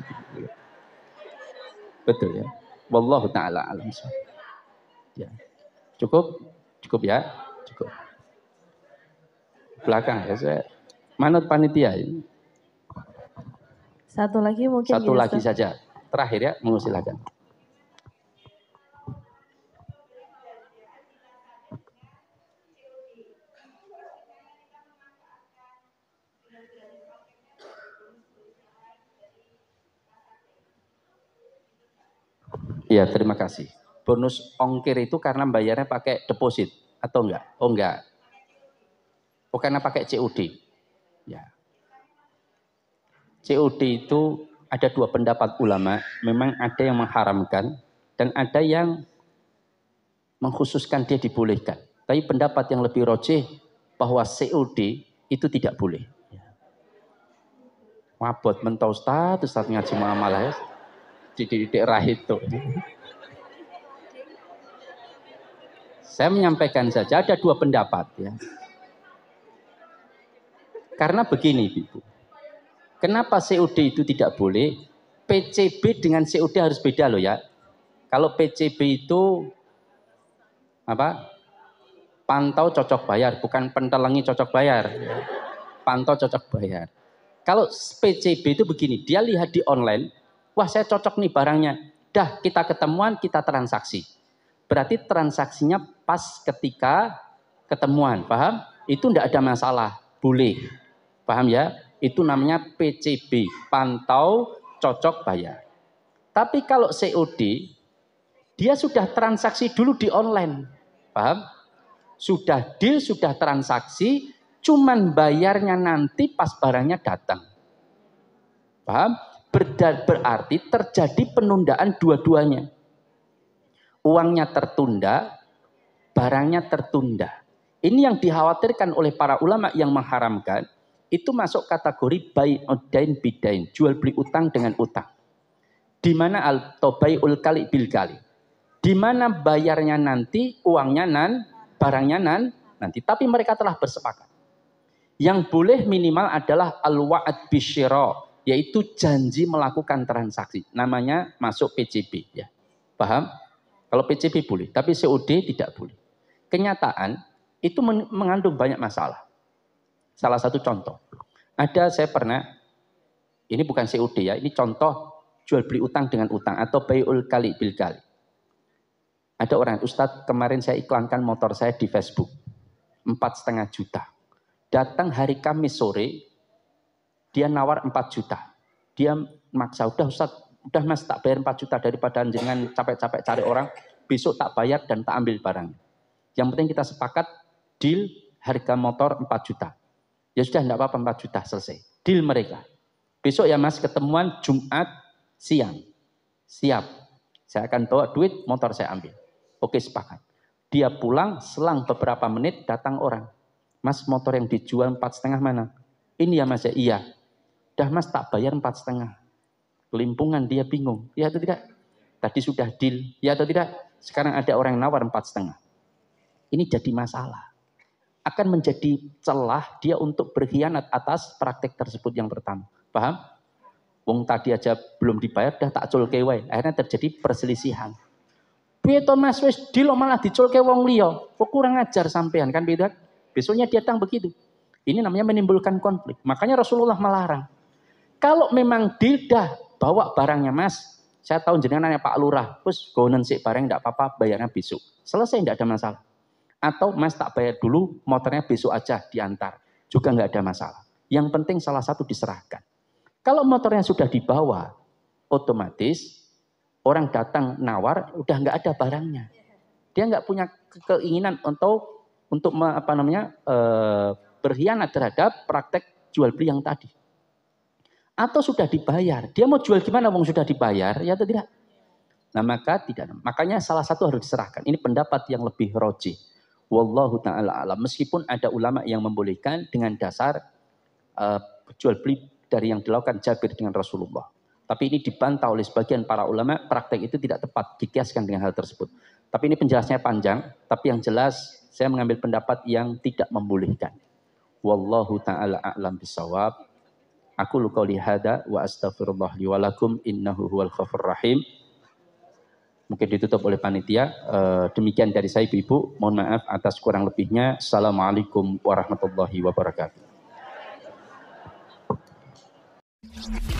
Betul ya. Wallahu taala alam. Ya. Cukup? Cukup ya? Cukup. Belakang ya saya. Manut panitia ini. Satu lagi mungkin. Satu lagi saja. Terakhir ya, mengusilakan. Iya, terima kasih. Bonus ongkir itu karena bayarnya pakai deposit atau enggak? Oh enggak. Oh karena pakai COD. Ya. COD itu ada dua pendapat ulama, memang ada yang mengharamkan dan ada yang mengkhususkan dia dibolehkan. Tapi pendapat yang lebih rojih bahwa COD itu tidak boleh. Ya. Mabot mentau status saat ngaji muamalah ya di daerah itu. Saya menyampaikan saja ada dua pendapat ya. Karena begini Ibu. Kenapa COD itu tidak boleh? PCB dengan COD harus beda loh ya. Kalau PCB itu apa? Pantau cocok bayar, bukan pentelengi cocok bayar. Pantau cocok bayar. Kalau PCB itu begini, dia lihat di online, Wah saya cocok nih barangnya. Dah kita ketemuan, kita transaksi. Berarti transaksinya pas ketika ketemuan, paham? Itu tidak ada masalah, boleh. Paham ya? Itu namanya PCB, pantau cocok bayar. Tapi kalau COD, dia sudah transaksi dulu di online. Paham? Sudah deal, sudah transaksi, cuman bayarnya nanti pas barangnya datang. Paham? berarti terjadi penundaan dua-duanya. Uangnya tertunda, barangnya tertunda. Ini yang dikhawatirkan oleh para ulama yang mengharamkan, itu masuk kategori buy dain bidain, jual beli utang dengan utang. Di mana al ul kali bil kali. Di mana bayarnya nanti, uangnya nan, barangnya nan, nanti. Tapi mereka telah bersepakat. Yang boleh minimal adalah al-wa'ad bishiro yaitu janji melakukan transaksi. Namanya masuk PCB ya. Paham? Kalau PCB boleh, tapi COD tidak boleh. Kenyataan itu mengandung banyak masalah. Salah satu contoh. Ada saya pernah ini bukan COD ya, ini contoh jual beli utang dengan utang atau bayul kali bil kali. Ada orang, Ustadz kemarin saya iklankan motor saya di Facebook. Empat setengah juta. Datang hari Kamis sore, dia nawar 4 juta. Dia maksa, udah Ustaz, udah mas tak bayar 4 juta daripada jangan capek-capek cari orang. Besok tak bayar dan tak ambil barang. Yang penting kita sepakat deal harga motor 4 juta. Ya sudah, enggak apa-apa 4 juta selesai. Deal mereka. Besok ya mas ketemuan Jumat siang. Siap. Saya akan bawa duit, motor saya ambil. Oke sepakat. Dia pulang selang beberapa menit datang orang. Mas motor yang dijual empat setengah mana? Ini ya mas ya? Iya. Dah mas tak bayar empat setengah. Kelimpungan dia bingung. Ya atau tidak? Tadi sudah deal. Ya atau tidak? Sekarang ada orang yang nawar empat setengah. Ini jadi masalah. Akan menjadi celah dia untuk berkhianat atas praktek tersebut yang pertama. Paham? Wong tadi aja belum dibayar, dah tak cul kewai. Akhirnya terjadi perselisihan. Piye Mas wis deal malah ke wong lio. Kok kurang ajar sampean kan beda. Besoknya dia datang begitu. Ini namanya menimbulkan konflik. Makanya Rasulullah melarang. Kalau memang dildah bawa barangnya mas, saya tahu jenengan Pak Lurah, terus gonen sih barang tidak apa-apa, bayarnya besok. Selesai tidak ada masalah. Atau mas tak bayar dulu, motornya besok aja diantar. Juga nggak ada masalah. Yang penting salah satu diserahkan. Kalau motornya sudah dibawa, otomatis orang datang nawar, udah nggak ada barangnya. Dia nggak punya keinginan untuk untuk apa namanya eh, berkhianat terhadap praktek jual beli yang tadi atau sudah dibayar. Dia mau jual gimana wong sudah dibayar ya atau tidak? Nah maka tidak. Makanya salah satu harus diserahkan. Ini pendapat yang lebih roji. Wallahu ta'ala alam. Meskipun ada ulama yang membolehkan dengan dasar uh, jual beli dari yang dilakukan Jabir dengan Rasulullah. Tapi ini dibantah oleh sebagian para ulama, praktek itu tidak tepat, dikiaskan dengan hal tersebut. Tapi ini penjelasannya panjang, tapi yang jelas saya mengambil pendapat yang tidak membolehkan. Wallahu ta'ala a'lam bisawab. Aku luka lihada wa astaghfirullah liwalakum innahu huwal khafur rahim. Mungkin ditutup oleh panitia. Eh, demikian dari saya Ibu. Mohon maaf atas kurang lebihnya. Assalamualaikum warahmatullahi wabarakatuh.